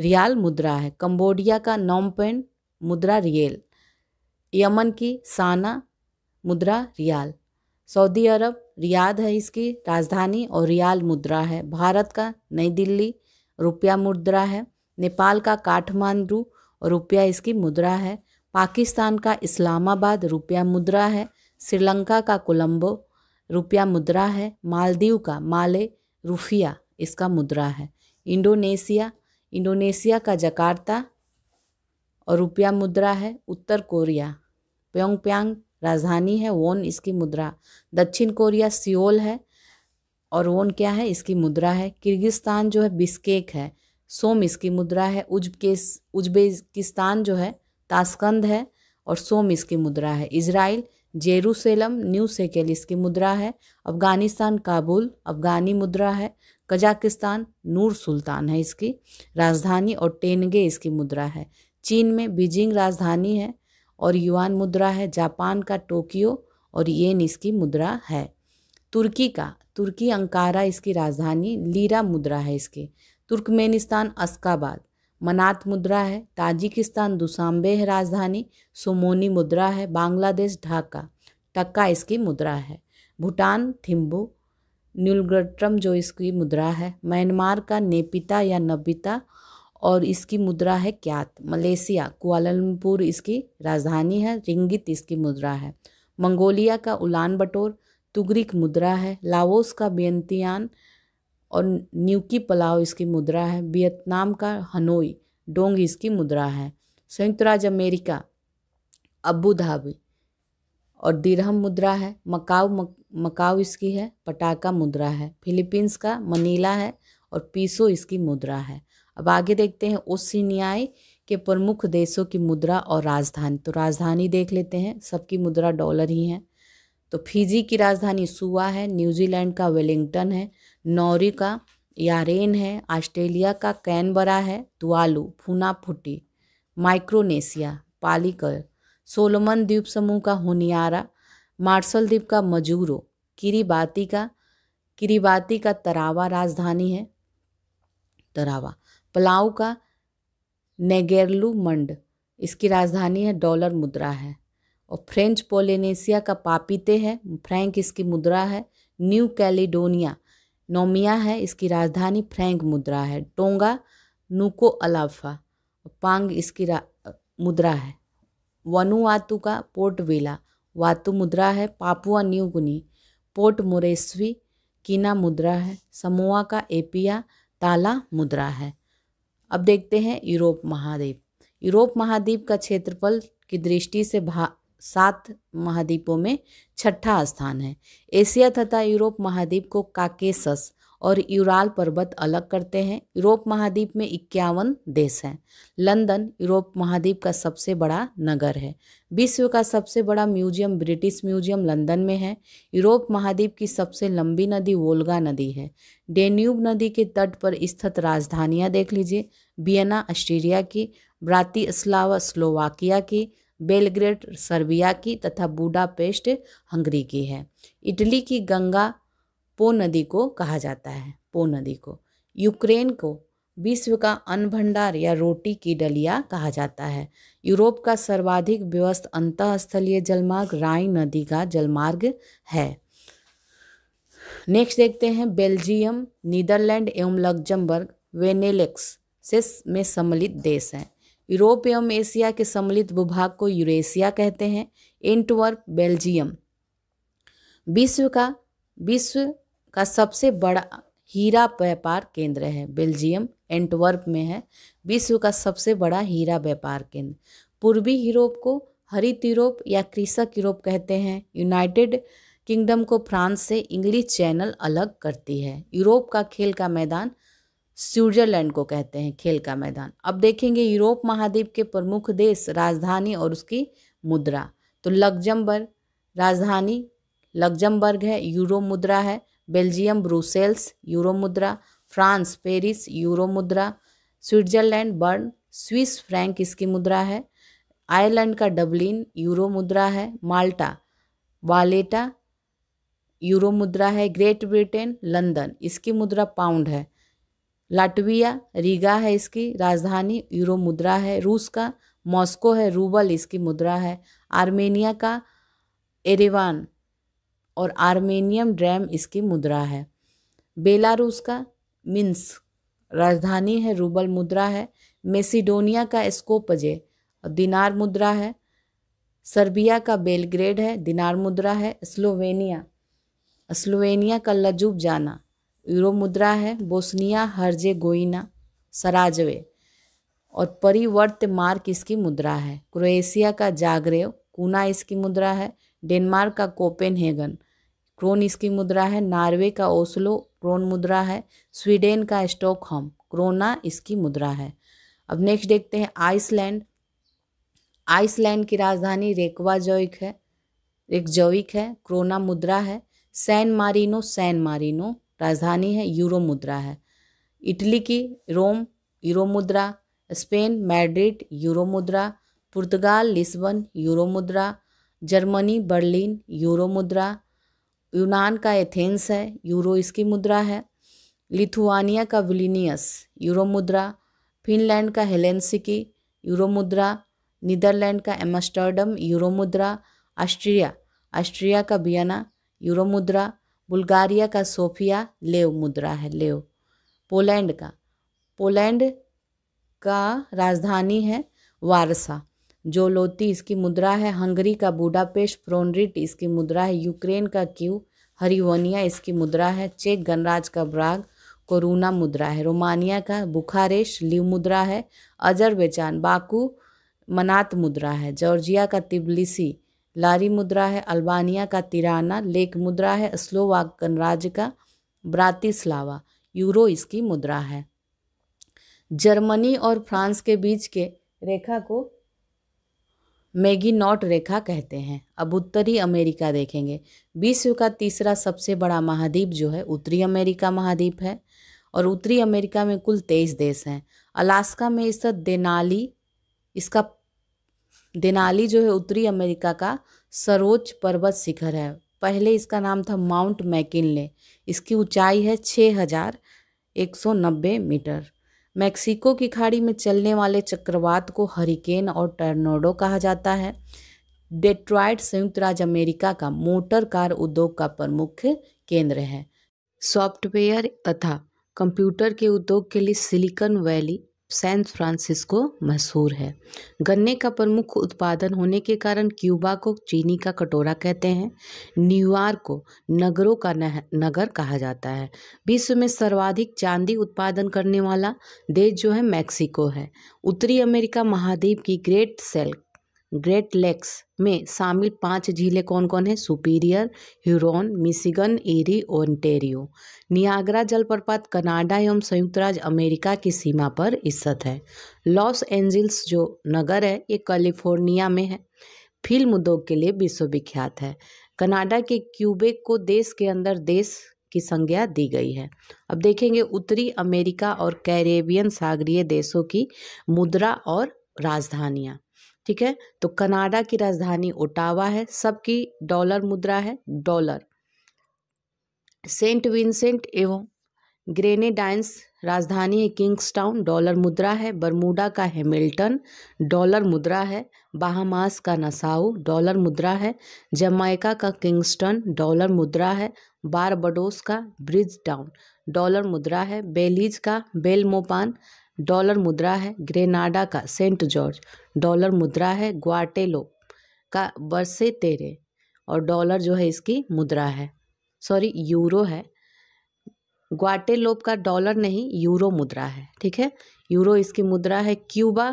रियाल मुद्रा है कंबोडिया का नॉमपेन मुद्रा रियल यमन की साना मुद्रा रियाल सऊदी अरब रियाद है इसकी राजधानी और रियाल मुद्रा है भारत का नई दिल्ली रुपया मुद्रा है नेपाल का काठमांडू और रुपया इसकी मुद्रा है पाकिस्तान का इस्लामाबाद रुपया मुद्रा है श्रीलंका का कोलंबो रुपया मुद्रा है मालदीव का माले रुफिया इसका मुद्रा है इंडोनेशिया इंडोनेशिया का जकार्ता और रुपया मुद्रा है उत्तर कोरिया प्योंगप्यांग राजधानी है वोन इसकी मुद्रा दक्षिण कोरिया सियोल है और वोन क्या है इसकी मुद्रा है किर्गिस्तान जो है बिस्केक है सोम इसकी मुद्रा है उज्बेस उज्बेकिस्तान जो है ताशकंद है और सोम इसकी मुद्रा है इसराइल जेरूसलम न्यू सेकेल इसकी मुद्रा है अफ़गानिस्तान काबुल अफ़गानी मुद्रा है कजाकिस्तान नूर सुल्तान है इसकी राजधानी और टेनगे इसकी मुद्रा है चीन में बीजिंग राजधानी है और युआन मुद्रा है जापान का टोक्यो और येन इसकी मुद्रा है तुर्की का तुर्की अंकारा इसकी राजधानी लीरा मुद्रा है इसकी तुर्कमेनिस्तान अस्काबाद मनात मुद्रा है ताजिकिस्तान दुसाम्बे है राजधानी सोमोनी मुद्रा है बांग्लादेश ढाका टक्का इसकी मुद्रा है भूटान थिम्बू न्यूलग्रम जो इसकी मुद्रा है म्यांमार का नेपिता या नबिता और इसकी मुद्रा है क्यात मलेशिया कुआलमपुर इसकी राजधानी है रिंगित इसकी मुद्रा है मंगोलिया का उलान बटोर तुगरिक मुद्रा है लाओस का बेंतियान और न्यूकी पलाव इसकी मुद्रा है वियतनाम का हनोई डोंग इसकी मुद्रा है संयुक्त राज्य अमेरिका अबू धाबी और दिरहम मुद्रा है मकाऊ मक, मकाऊ इसकी है पटाखा मुद्रा है फिलीपींस का मनीला है और पीसो इसकी मुद्रा है अब आगे देखते हैं ओसिनियाई के प्रमुख देशों की मुद्रा और राजधानी तो राजधानी देख लेते हैं सबकी मुद्रा डॉलर ही है तो फिजी की राजधानी सुआ है न्यूजीलैंड का वेलिंगटन है नौरी का यारेन है ऑस्ट्रेलिया का कैनबरा है तुआलू फुनाफुटी माइक्रोनेशिया पालीकर सोलोमन द्वीप समूह का होनियारा मार्शल द्वीप का मजूरो किरीबाती का किरीबाती का तरावा राजधानी है तरावा पलाऊ का नेगेरलू मंड इसकी राजधानी है डॉलर मुद्रा है और फ्रेंच पोलिनेशिया का पापीते है फ्रैंक इसकी मुद्रा है न्यू कैलिडोनिया नोमिया है इसकी राजधानी फ्रैंक मुद्रा है टोंगा नूको अलाफा पांग इसकी मुद्रा है वनुवातु का पोर्ट वेला वातु मुद्रा है Papua New Guinea Port Moresby kina मुद्रा है समोआ का एपिया ताला मुद्रा है अब देखते हैं यूरोप महाद्वीप यूरोप महाद्वीप का क्षेत्रफल की दृष्टि से भा सात महाद्वीपों में छठा स्थान है एशिया तथा यूरोप महाद्वीप को काकेसस और यूराल पर्वत अलग करते हैं यूरोप महाद्वीप में इक्यावन देश हैं लंदन यूरोप महाद्वीप का सबसे बड़ा नगर है विश्व का सबसे बड़ा म्यूजियम ब्रिटिश म्यूजियम लंदन में है यूरोप महाद्वीप की सबसे लंबी नदी वोल्गा नदी है डेन्यूब नदी के तट पर स्थित राजधानियाँ देख लीजिए वियना ऑस्ट्रेलिया की ब्रातिस्लावा स्लोवाकिया की बेलग्रेड सर्बिया की तथा बूडापेस्ट हंगरी की है इटली की गंगा पो नदी को कहा जाता है पो नदी को यूक्रेन को विश्व का अन्न भंडार या रोटी की डलिया कहा जाता है यूरोप का सर्वाधिक व्यवस्थ अंतस्थलीय जलमार्ग राइन नदी का जलमार्ग है नेक्स्ट देखते हैं बेल्जियम नीदरलैंड एवं लग्जमबर्ग वेनेलेक्स से में सम्मिलित देश हैं यूरोप एवं एशिया के सम्मिलित भूभाग को यूरेशिया कहते हैं एंटवर्प बेल्जियम विश्व का विश्व का सबसे बड़ा हीरा व्यापार केंद्र है बेल्जियम एंटवर्प में है विश्व का सबसे बड़ा हीरा व्यापार केंद्र पूर्वी यूरोप को हरित यूरोप या कृषक यूरोप कहते हैं यूनाइटेड किंगडम को फ्रांस से इंग्लिश चैनल अलग करती है यूरोप का खेल का मैदान स्विट्जरलैंड को कहते हैं खेल का मैदान अब देखेंगे यूरोप महाद्वीप के प्रमुख देश राजधानी और उसकी मुद्रा तो लग्जमबर्ग राजधानी लग्जमबर्ग है यूरो मुद्रा है बेल्जियम ब्रूसेल्स यूरो मुद्रा फ्रांस पेरिस यूरो मुद्रा स्विट्जरलैंड बर्न स्विस फ्रैंक इसकी मुद्रा है आयरलैंड का डबलिन यूरो मुद्रा है माल्टा वालेटा यूरो मुद्रा है ग्रेट ब्रिटेन लंदन इसकी मुद्रा पाउंड है लाटविया रीगा है इसकी राजधानी यूरो मुद्रा है रूस का मॉस्को है रूबल इसकी मुद्रा है आर्मेनिया का एरेवान और आर्मेनियम ड्रैम इसकी मुद्रा है बेलारूस का मिन्स राजधानी है रूबल मुद्रा है मेसिडोनिया का स्कोपजे और दिनार मुद्रा है सर्बिया का बेलग्रेड है दिनार मुद्रा है स्लोवेनिया स्लोवेनिया का लजूब जाना यूरो मुद्रा है बोस्निया गोइना सराजवे और परिवर्त मार्क इसकी मुद्रा है क्रोएशिया का जागरेव कूना इसकी मुद्रा है डेनमार्क का कोपेनहेगन क्रोन इसकी मुद्रा है नॉर्वे का ओस्लो क्रोन मुद्रा है स्वीडन का स्टॉकहोम क्रोना इसकी मुद्रा है अब नेक्स्ट देखते हैं आइसलैंड आइसलैंड की राजधानी रेकवाजोइक है रेकजोइक है क्रोना मुद्रा है सैन मारिनो सैन मारिनो राजधानी है यूरो मुद्रा है इटली की रोम यूरो मुद्रा स्पेन मैड्रिड यूरो मुद्रा पुर्तगाल लिस्बन यूरो मुद्रा जर्मनी बर्लिन यूरो मुद्रा यूनान का एथेंस है यूरो इसकी मुद्रा है लिथुआनिया का विलीनियस यूरो मुद्रा फिनलैंड का हेलेंसिकी यूरो मुद्रा नीदरलैंड का एमस्टर्डम यूरो मुद्रा ऑस्ट्रिया ऑस्ट्रिया का बियना यूरो मुद्रा बुल्गारिया का सोफिया लेव मुद्रा है लेव पोलैंड का पोलैंड का राजधानी है वारसा जोलोती इसकी मुद्रा है हंगरी का बूढ़ापेश प्रोनरिट इसकी मुद्रा है यूक्रेन का क्यू हरिवोनिया इसकी मुद्रा है चेक गणराज का ब्राग कोरूना मुद्रा है रोमानिया का बुखारेश लिव मुद्रा है अजरबैजान बाकू मनात मुद्रा है जॉर्जिया का तिबलिसी लारी मुद्रा है अल्बानिया का तिराना लेक मुद्रा है स्लोवाक गणराज्य का ब्रातिस्लावा यूरो इसकी मुद्रा है जर्मनी और फ्रांस के बीच के रेखा को मैगी नॉट रेखा कहते हैं अब उत्तरी अमेरिका देखेंगे विश्व का तीसरा सबसे बड़ा महाद्वीप जो है उत्तरी अमेरिका महाद्वीप है और उत्तरी अमेरिका में कुल तेईस देश हैं अलास्का में इसका देनाली इसका देनाली जो है उत्तरी अमेरिका का सर्वोच्च पर्वत शिखर है पहले इसका नाम था माउंट मैकिनले इसकी ऊंचाई है छः हज़ार एक सौ नब्बे मीटर मैक्सिको की खाड़ी में चलने वाले चक्रवात को हरिकेन और टर्नोडो कहा जाता है डेट्रॉयड संयुक्त राज्य अमेरिका का मोटर कार उद्योग का प्रमुख केंद्र है सॉफ्टवेयर तथा कंप्यूटर के उद्योग के लिए सिलिकॉन वैली सैन फ्रांसिस्को मशहूर है गन्ने का प्रमुख उत्पादन होने के कारण क्यूबा को चीनी का कटोरा कहते हैं न्यूयॉर्क को नगरों का नगर कहा जाता है विश्व में सर्वाधिक चांदी उत्पादन करने वाला देश जो है मैक्सिको है उत्तरी अमेरिका महाद्वीप की ग्रेट सेल्क ग्रेट लेक्स में शामिल पांच झीलें कौन कौन हैं Superior Huron Michigan Erie Ontario Niagara जलप्रपात कनाडा एवं संयुक्त राज्य अमेरिका की सीमा पर स्थित है लॉस एंजल्स जो नगर है ये कैलिफोर्निया में है फिल्म उद्योग के लिए विश्वविख्यात है कनाडा के क्यूबेक को देश के अंदर देश की संज्ञा दी गई है अब देखेंगे उत्तरी अमेरिका और कैरेबियन सागरीय देशों की मुद्रा और राजधानियाँ ठीक है तो कनाडा की राजधानी ओटावा है सबकी डॉलर मुद्रा है डॉलर सेंट विंसेंट एवं ग्रेनेडाइंस राजधानी है किंग्सटाउन डॉलर मुद्रा है बरमूडा का हैमिल्टन डॉलर मुद्रा है बाहमास का नसाऊ डॉलर मुद्रा है जमैका का किंगस्टन डॉलर मुद्रा है बारबडोस का ब्रिज डाउन डॉलर मुद्रा है बेलीज का बेलमोपान डॉलर मुद्रा है ग्रेनाडा का सेंट जॉर्ज डॉलर मुद्रा है ग्वाटेलो का बरसे तेरे और डॉलर जो है इसकी मुद्रा है सॉरी यूरो है ग्वाटेलोप का डॉलर नहीं यूरो मुद्रा है ठीक है यूरो इसकी मुद्रा है क्यूबा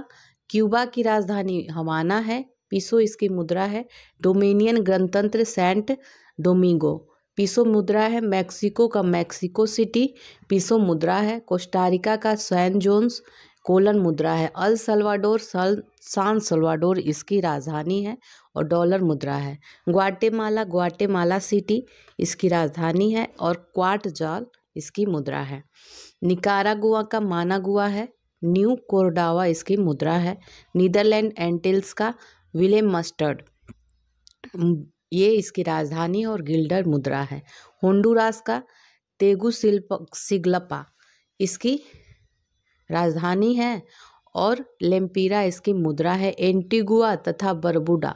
क्यूबा की राजधानी हवाना है पिसो इसकी मुद्रा है डोमिनियन गणतंत्र सेंट डोमिंगो पीसो मुद्रा है मैक्सिको का मैक्सिको सिटी पीसो मुद्रा है कोस्टारिका का सैन जोन्स कोलन मुद्रा है अल सलवाडोर सल सान सलवाडोर इसकी राजधानी है और डॉलर मुद्रा है ग्वाटेमाला ग्वाटेमाला सिटी इसकी राजधानी है और क्वाट जाल इसकी मुद्रा है निकारागुआ का मानागुआ है न्यू कोरडावा इसकी मुद्रा है नीदरलैंड एंटिल्स का विले मस्टर्ड ये इसकी राजधानी और गिल्डर मुद्रा है होंडुरास का तेगुसिल्प सिगलपा इसकी राजधानी है और लेम्पीरा इसकी मुद्रा है एंटीगुआ तथा बरबुडा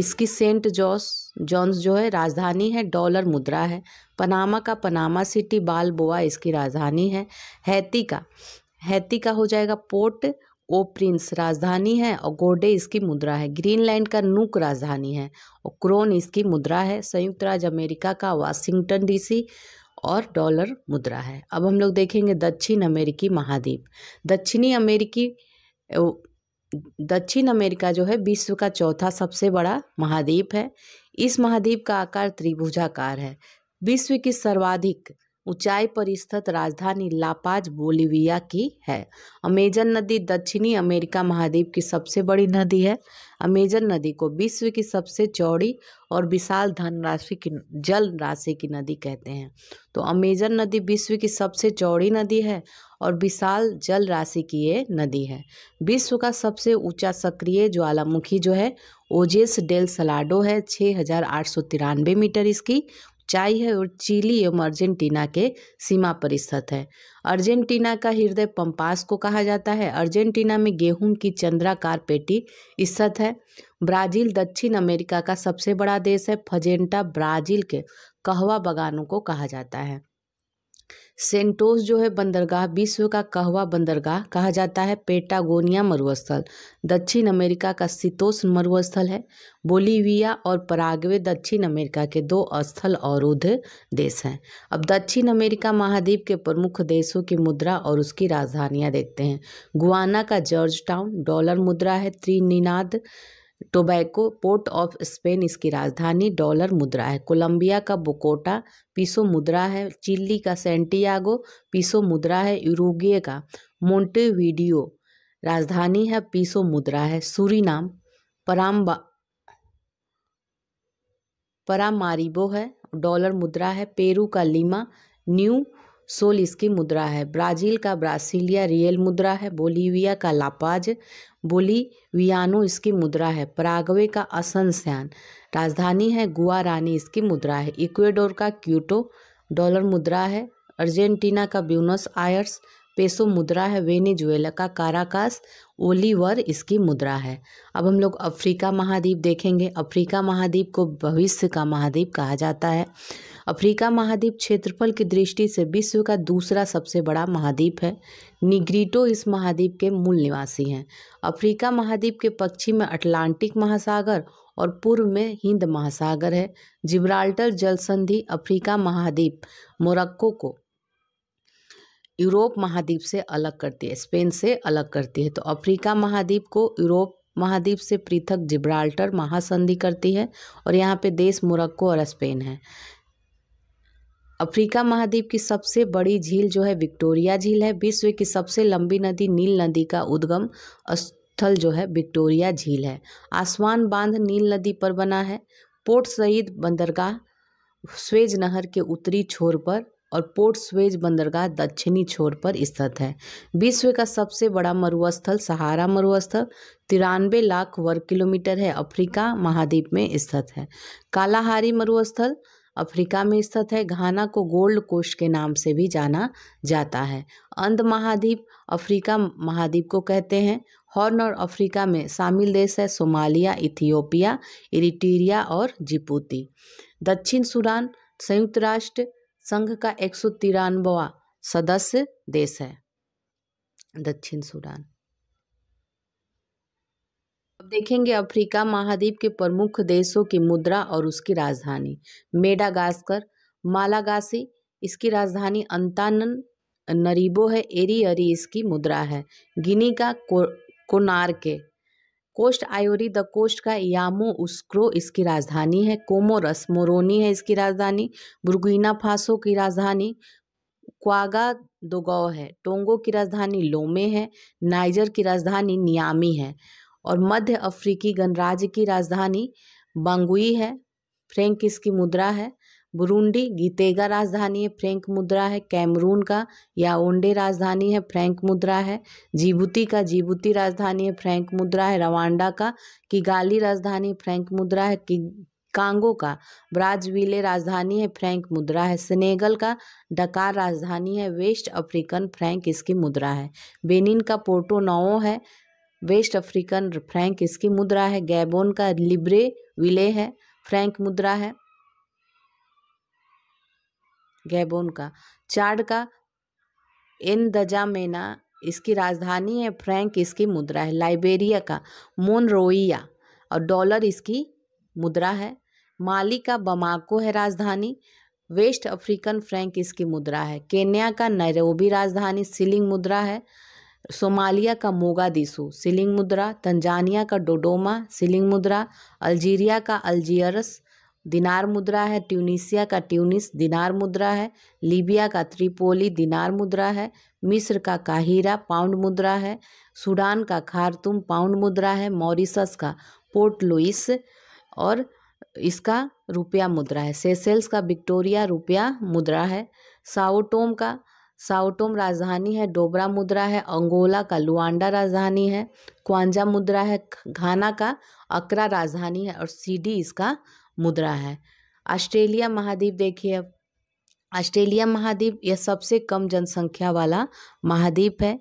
इसकी सेंट जॉस जॉन्स जो है राजधानी है डॉलर मुद्रा है पनामा का पनामा सिटी बालबोआ इसकी राजधानी है हैती का हैती का हो जाएगा पोर्ट ओ प्रिंस राजधानी है और गोडे इसकी मुद्रा है ग्रीनलैंड का नूक राजधानी है और क्रोन इसकी मुद्रा है संयुक्त राज्य अमेरिका का वाशिंगटन डीसी और डॉलर मुद्रा है अब हम लोग देखेंगे दक्षिण अमेरिकी महाद्वीप दक्षिणी अमेरिकी दक्षिण अमेरिका जो है विश्व का चौथा सबसे बड़ा महाद्वीप है इस महाद्वीप का आकार त्रिभुजाकार है विश्व की सर्वाधिक ऊंचाई पर स्थित राजधानी लापाज बोलिविया की है अमेजन नदी दक्षिणी अमेरिका महाद्वीप की सबसे बड़ी नदी है अमेजन नदी को विश्व की सबसे चौड़ी और विशाल धनराशि की जल राशि की नदी कहते हैं तो अमेजन नदी विश्व की सबसे चौड़ी नदी है और विशाल जल राशि की ये नदी है विश्व का सबसे ऊंचा सक्रिय ज्वालामुखी जो है ओजेस डेल सलाडो है छः मीटर इसकी चाय है और चिली एवं अर्जेंटीना के सीमा पर स्थित है अर्जेंटीना का हृदय पंपास को कहा जाता है अर्जेंटीना में गेहूं की चंद्राकार पेटी स्थित है ब्राज़ील दक्षिण अमेरिका का सबसे बड़ा देश है फजेंटा ब्राज़ील के कहवा बगानों को कहा जाता है सेंटोस जो है बंदरगाह विश्व का कहवा बंदरगाह कहा जाता है पेटागोनिया मरुस्थल दक्षिण अमेरिका का सितोस मरुस्थल है बोलीविया और पराग्वे दक्षिण अमेरिका के दो स्थल अवरुद्ध देश हैं अब दक्षिण अमेरिका महाद्वीप के प्रमुख देशों की मुद्रा और उसकी राजधानियाँ देखते हैं गुआना का जॉर्ज टाउन डॉलर मुद्रा है Trinidad Tobago Port of Spain इसकी राजधानी डॉलर मुद्रा है कोलंबिया का बोकोटा पीसो मुद्रा है चिल्ली का सेंटियागो पीसो मुद्रा है यूरोगे का मोन्टेविडियो राजधानी है पीसो मुद्रा है सूरीनाम पराम्बा परामारिबो है डॉलर मुद्रा है पेरू का लीमा न्यू सोल इसकी मुद्रा है ब्राज़ील का ब्रासिलिया रियल मुद्रा है बोलीविया का लापाज बोलीवियानो इसकी मुद्रा है परागवे का असनस्यान राजधानी है गुआरानी इसकी मुद्रा है इक्वेडोर का क्यूटो डॉलर मुद्रा है अर्जेंटीना का ब्यूनस आयर्स पेसो मुद्रा है वेनेजुएला का काराकास ओलीवर इसकी मुद्रा है अब हम लोग अफ्रीका महाद्वीप देखेंगे अफ्रीका महाद्वीप को भविष्य का महाद्वीप कहा जाता है अफ्रीका महाद्वीप क्षेत्रफल की दृष्टि से विश्व का दूसरा सबसे बड़ा महाद्वीप है निग्रीटो इस महाद्वीप के मूल निवासी हैं अफ्रीका महाद्वीप के पश्चिम में अटलांटिक महासागर और पूर्व में हिंद महासागर है जिब्राल्टर जल संधि अफ्रीका महाद्वीप मोरक्को को यूरोप महाद्वीप से अलग करती है स्पेन से अलग करती है तो अफ्रीका महाद्वीप को यूरोप महाद्वीप से पृथक जिब्राल्टर महासंधि करती है और यहाँ पे देश मोरक्को और स्पेन है अफ्रीका महाद्वीप की सबसे बड़ी झील जो है विक्टोरिया झील है विश्व की सबसे लंबी नदी नील नदी का उद्गम स्थल जो है विक्टोरिया झील है आसमान बांध नील नदी पर बना है पोर्ट सईद बंदरगाह स्वेज नहर के उत्तरी छोर पर और पोर्ट स्वेज बंदरगाह दक्षिणी छोर पर स्थित है विश्व का सबसे बड़ा मरुस्थल सहारा मरुस्थल तिरानवे लाख वर्ग किलोमीटर है अफ्रीका महाद्वीप में स्थित है कालाहारी मरुस्थल अफ्रीका में स्थित है घाना को गोल्ड कोस्ट के नाम से भी जाना जाता है अंध महाद्वीप अफ्रीका महाद्वीप को कहते हैं हॉर्न और अफ्रीका में शामिल देश है सोमालिया इथियोपिया इरिटीरिया और जिपूती दक्षिण सूडान संयुक्त राष्ट्र संघ का एक सौ तिरानवा सदस्य देश है दक्षिण सूडान देखेंगे अफ्रीका महाद्वीप के प्रमुख देशों की मुद्रा और उसकी राजधानी मेडागास्कर मालागासी इसकी राजधानी अंतानन नरीबो है एरी अरी इसकी मुद्रा है गिनी का को, कोनार के कोस्ट आयोरी द कोस्ट का यामो उस्क्रो इसकी राजधानी है कोमोरस मोरोनी है इसकी राजधानी बुर्गुना फासो की राजधानी क्वागा दोगौ है टोंगो की राजधानी लोमे है नाइजर की राजधानी नियामी है और मध्य अफ्रीकी गणराज्य की राजधानी बांगुई है फ्रेंक इसकी मुद्रा है बुरुंडी गीतेगा राजधानी है फ्रेंक मुद्रा है कैमरून का या ओंडे राजधानी है फ्रेंक मुद्रा है जीबूती का जीबूती राजधानी है फ्रेंक मुद्रा है रवांडा का किगाली राजधानी फ्रेंक मुद्रा है कि कांगो का ब्राजविले राजधानी है फ्रेंक मुद्रा है सेनेगल का डकार राजधानी है वेस्ट अफ्रीकन फ्रेंक इसकी मुद्रा है बेनिन का पोर्टो नोवो है वेस्ट अफ्रीकन फ्रैंक इसकी मुद्रा है गैबोन का लिब्रे विले है फ्रैंक मुद्रा है गैबोन का चार्ड का एन दजामेना इसकी राजधानी है फ्रैंक इसकी मुद्रा है लाइबेरिया का मोनरोइया और डॉलर इसकी मुद्रा है माली का बमाको है राजधानी वेस्ट अफ्रीकन फ्रैंक इसकी मुद्रा है केन्या का नैरोबी राजधानी सिलिंग मुद्रा है सोमालिया का मोगा दिसू सिलिंग मुद्रा तंजानिया का डोडोमा सिलिंग मुद्रा अल्जीरिया का अल्जीयरस दिनार मुद्रा है ट्यूनिसिया का ट्यूनिस दिनार मुद्रा है लीबिया का त्रिपोली दिनार मुद्रा है मिस्र का काहिरा पाउंड मुद्रा है सूडान का खारतूम पाउंड मुद्रा है मॉरिसस का पोर्ट लुइस और इसका रुपया मुद्रा है सेसेल्स का विक्टोरिया रुपया मुद्रा है साओटोम का साउटोम राजधानी है डोबरा मुद्रा है अंगोला का लुआंडा राजधानी है क्वांजा मुद्रा है घाना का अकरा राजधानी है और सीडी इसका मुद्रा है ऑस्ट्रेलिया महाद्वीप देखिए अब ऑस्ट्रेलिया महाद्वीप यह सबसे कम जनसंख्या वाला महाद्वीप है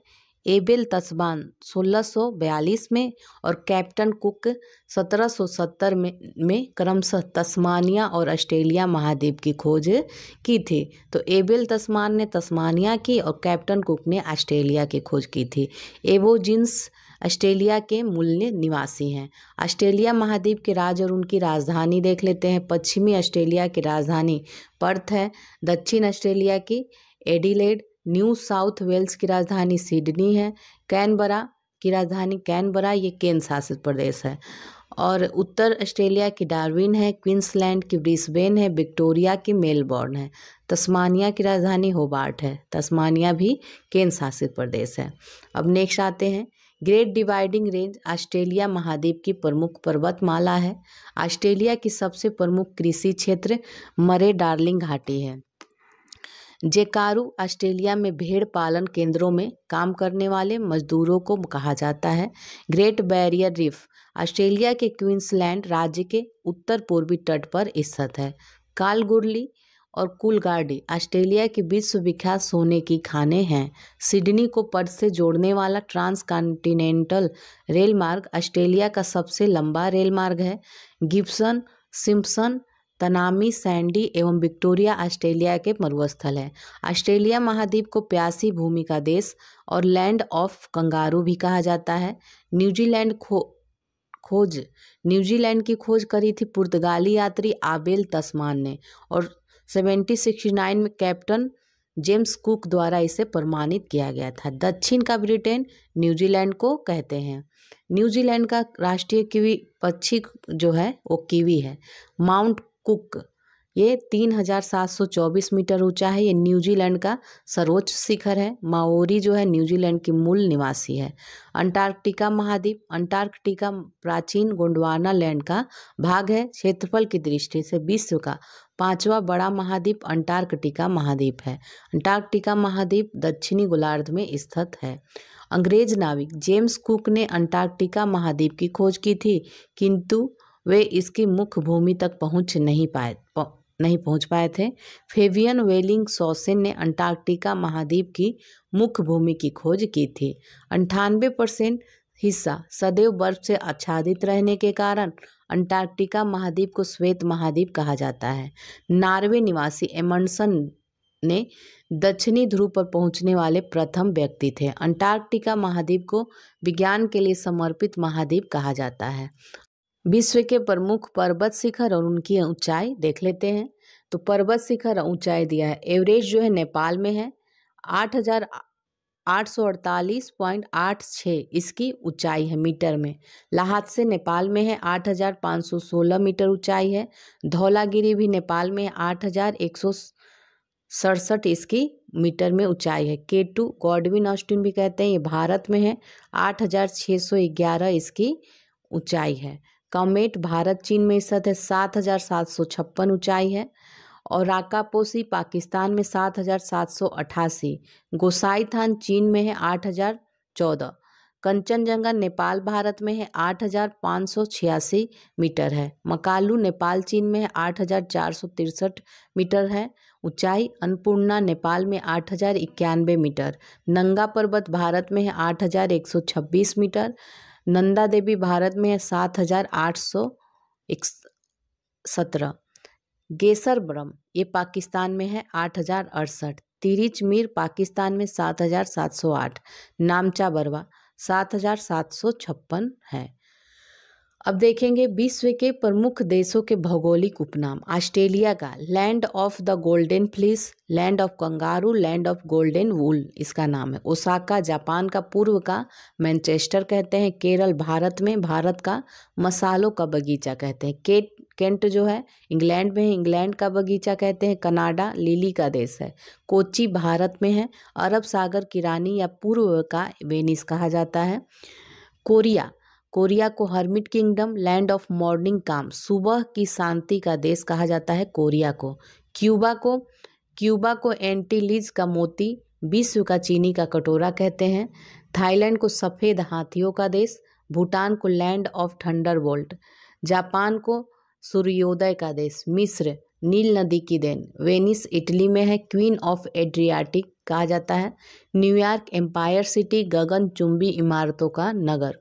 एबेल तस्बान 1642 में और कैप्टन कुक 1770 में में क्रमशः तस्मानिया और ऑस्ट्रेलिया महाद्वीप की खोज की थी तो एबेल तस्मान ने तस्मानिया की और कैप्टन कुक ने ऑस्ट्रेलिया की खोज की थी एबोजिन्स ऑस्ट्रेलिया के मूल्य निवासी हैं ऑस्ट्रेलिया महाद्वीप के राज और उनकी राजधानी देख लेते हैं पश्चिमी ऑस्ट्रेलिया की राजधानी पर्थ है दक्षिण ऑस्ट्रेलिया की एडिलेड न्यू साउथ वेल्स की राजधानी सिडनी है कैनबरा की राजधानी कैनबरा ये केन शासित प्रदेश है और उत्तर ऑस्ट्रेलिया की डार्विन है क्वींसलैंड की ब्रिस्बेन है विक्टोरिया की मेलबॉर्न है तस्मानिया की राजधानी होबार्ट है तस्मानिया भी केन शासित प्रदेश है अब नेक्स्ट आते हैं ग्रेट डिवाइडिंग रेंज ऑस्ट्रेलिया महाद्वीप की प्रमुख पर्वतमाला है ऑस्ट्रेलिया की सबसे प्रमुख कृषि क्षेत्र मरे डार्लिंग घाटी है जेकारू ऑस्ट्रेलिया में भेड़ पालन केंद्रों में काम करने वाले मजदूरों को कहा जाता है ग्रेट बैरियर रीफ ऑस्ट्रेलिया के क्वींसलैंड राज्य के उत्तर पूर्वी तट पर स्थित है कालगुरली और कुलगार्डी ऑस्ट्रेलिया के विश्वविख्यात सोने की खाने हैं सिडनी को पद से जोड़ने वाला ट्रांस कॉन्टिनेंटल ऑस्ट्रेलिया का सबसे लंबा रेलमार्ग है गिब्सन सिम्पसन तनामी सैंडी एवं विक्टोरिया ऑस्ट्रेलिया के मरुस्थल है ऑस्ट्रेलिया महाद्वीप को प्यासी भूमि का देश और लैंड ऑफ कंगारू भी कहा जाता है न्यूजीलैंड खो खोज न्यूजीलैंड की खोज करी थी पुर्तगाली यात्री आबेल तस्मान ने और 1769 में कैप्टन जेम्स कुक द्वारा इसे प्रमाणित किया गया था दक्षिण का ब्रिटेन न्यूजीलैंड को कहते हैं न्यूजीलैंड का राष्ट्रीय कीवी पक्षी जो है वो कीवी है माउंट कुक ये तीन हजार सात सौ चौबीस मीटर ऊंचा है ये न्यूजीलैंड का सर्वोच्च शिखर है माओरी जो है न्यूजीलैंड की मूल निवासी है अंटार्कटिका महाद्वीप अंटार्कटिका प्राचीन गोंडवाना लैंड का भाग है क्षेत्रफल की दृष्टि से विश्व का पांचवा बड़ा महाद्वीप अंटार्कटिका महाद्वीप है अंटार्कटिका महाद्वीप दक्षिणी गोलार्ध में स्थित है अंग्रेज नाविक जेम्स कुक ने अंटार्कटिका महाद्वीप की खोज की थी किंतु वे इसकी मुख्य भूमि तक पहुंच नहीं पाए नहीं पहुंच पाए थे फेवियन वेलिंग सोसेन ने अंटार्कटिका महाद्वीप की मुख्य भूमि की खोज की थी अंठानवे परसेंट हिस्सा सदैव बर्फ से आच्छादित रहने के कारण अंटार्कटिका महाद्वीप को श्वेत महाद्वीप कहा जाता है नार्वे निवासी एमंडसन ने दक्षिणी ध्रुव पर पहुंचने वाले प्रथम व्यक्ति थे अंटार्कटिका महाद्वीप को विज्ञान के लिए समर्पित महाद्वीप कहा जाता है विश्व के प्रमुख पर्वत शिखर और उनकी ऊंचाई देख लेते हैं तो पर्वत शिखर ऊंचाई दिया है एवरेज जो है नेपाल में है आठ हजार आठ सौ अड़तालीस पॉइंट आठ छः इसकी ऊंचाई है मीटर में लाहत से नेपाल में है आठ हजार पाँच सौ सोलह मीटर ऊंचाई है धौलागिरी भी नेपाल में आठ हजार एक सौ सड़सठ इसकी मीटर में ऊंचाई है के टू गॉडविन ऑस्टिन भी कहते हैं ये भारत में है आठ हजार छः सौ ग्यारह इसकी ऊंचाई है कामेट भारत चीन में स्थित है सात हजार सात सौ छप्पन ऊंचाई है और राकापोसी पाकिस्तान में सात हजार सात सौ अट्ठासी गोसाई थान चीन में है आठ हजार चौदह कंचनजंगा नेपाल भारत में है आठ हजार पाँच सौ छियासी मीटर है मकालू नेपाल चीन में है आठ हजार चार सौ तिरसठ मीटर है ऊंचाई अन्नपूर्णा नेपाल में आठ हजार इक्यानवे मीटर नंगा पर्वत भारत में है आठ हजार एक सौ छब्बीस मीटर नंदा देवी भारत में सात हजार आठ सौ सत्रह गेसर ब्रह्म ये पाकिस्तान में है आठ हजार अड़सठ तिरिच मीर पाकिस्तान में सात हजार सात सौ आठ नामचा बरवा सात हजार सात सौ छप्पन है अब देखेंगे विश्व के प्रमुख देशों के भौगोलिक उपनाम ऑस्ट्रेलिया का land of the golden fleece land of kangaroo land of golden wool इसका नाम है ओसाका जापान का पूर्व का मैनचेस्टर कहते हैं केरल भारत में भारत का मसालों का बगीचा कहते हैं केट केंट जो है इंग्लैंड में है इंग्लैंड का बगीचा कहते हैं कनाडा लिली का देश है कोची भारत में है अरब सागर किरानी या पूर्व का वेनिस कहा जाता है कोरिया कोरिया को hermit kingdom land of morning calm सुबह की शांति का देश कहा जाता है कोरिया को क्यूबा को क्यूबा को एंटीलीज का मोती विश्व का चीनी का कटोरा कहते हैं थाईलैंड को सफ़ेद हाथियों का देश भूटान को लैंड ऑफ थंडर जापान को सूर्योदय का देश मिस्र नील नदी की देन वेनिस इटली में है क्वीन ऑफ एड्रियाटिक कहा जाता है न्यूयॉर्क एम्पायर सिटी गगन चुंबी इमारतों का नगर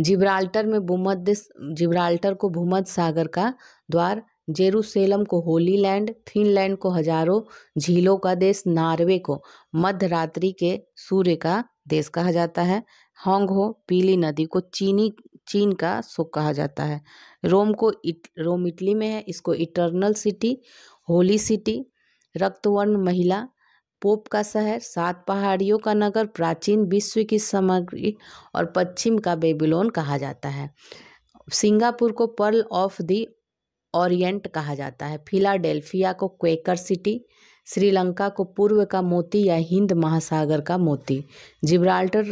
जिब्राल्टर में भूमध्य जिब्राल्टर को भूमध्य सागर का द्वार जेरूसेलम को होली लैंड फिनलैंड को हजारों झीलों का देश नार्वे को मध्य रात्रि के सूर्य का देश कहा जाता है हॉन्ग हो पीली नदी को चीनी चीन का सुख कहा जाता है रोम को इट रोम इटली में है इसको इटर्नल सिटी होली सिटी रक्तवर्ण महिला पोप का शहर सात पहाड़ियों का नगर प्राचीन विश्व की सामग्री और पश्चिम का बेबीलोन कहा जाता है सिंगापुर को पर्ल ऑफ दी ओरिएंट कहा जाता है फिलाडेल्फिया को क्वेकर सिटी श्रीलंका को पूर्व का मोती या हिंद महासागर का मोती जिब्राल्टर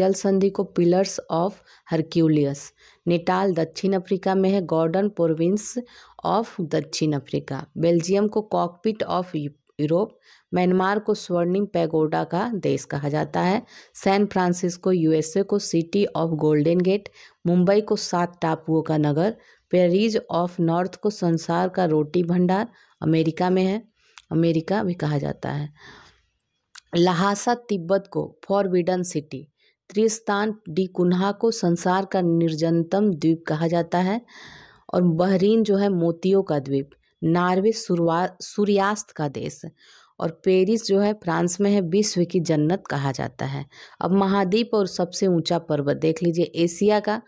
जल संधि को पिलर्स ऑफ हरक्यूलियस नेटाल दक्षिण अफ्रीका में है गॉर्डन प्रोविंस ऑफ दक्षिण अफ्रीका बेल्जियम को कॉकपिट ऑफ यूरोप म्यांमार को स्वर्णिम पैगोडा का देश कहा जाता है सैन फ्रांसिस्को यूएसए को city of golden gate Mumbai को सात टापुओं का नगर पेरिज ऑफ नॉर्थ को संसार का रोटी भंडार अमेरिका में है अमेरिका भी कहा जाता है लहासा तिब्बत को Forbidden City Tristan da Cunha को संसार का निर्जनतम द्वीप कहा जाता है और बहरीन जो है मोतियों का द्वीप नार्वे सूर्यास्त का देश और पेरिस जो है फ्रांस में है विश्व की जन्नत कहा जाता है अब महाद्वीप और सबसे ऊंचा पर्वत देख लीजिए एशिया का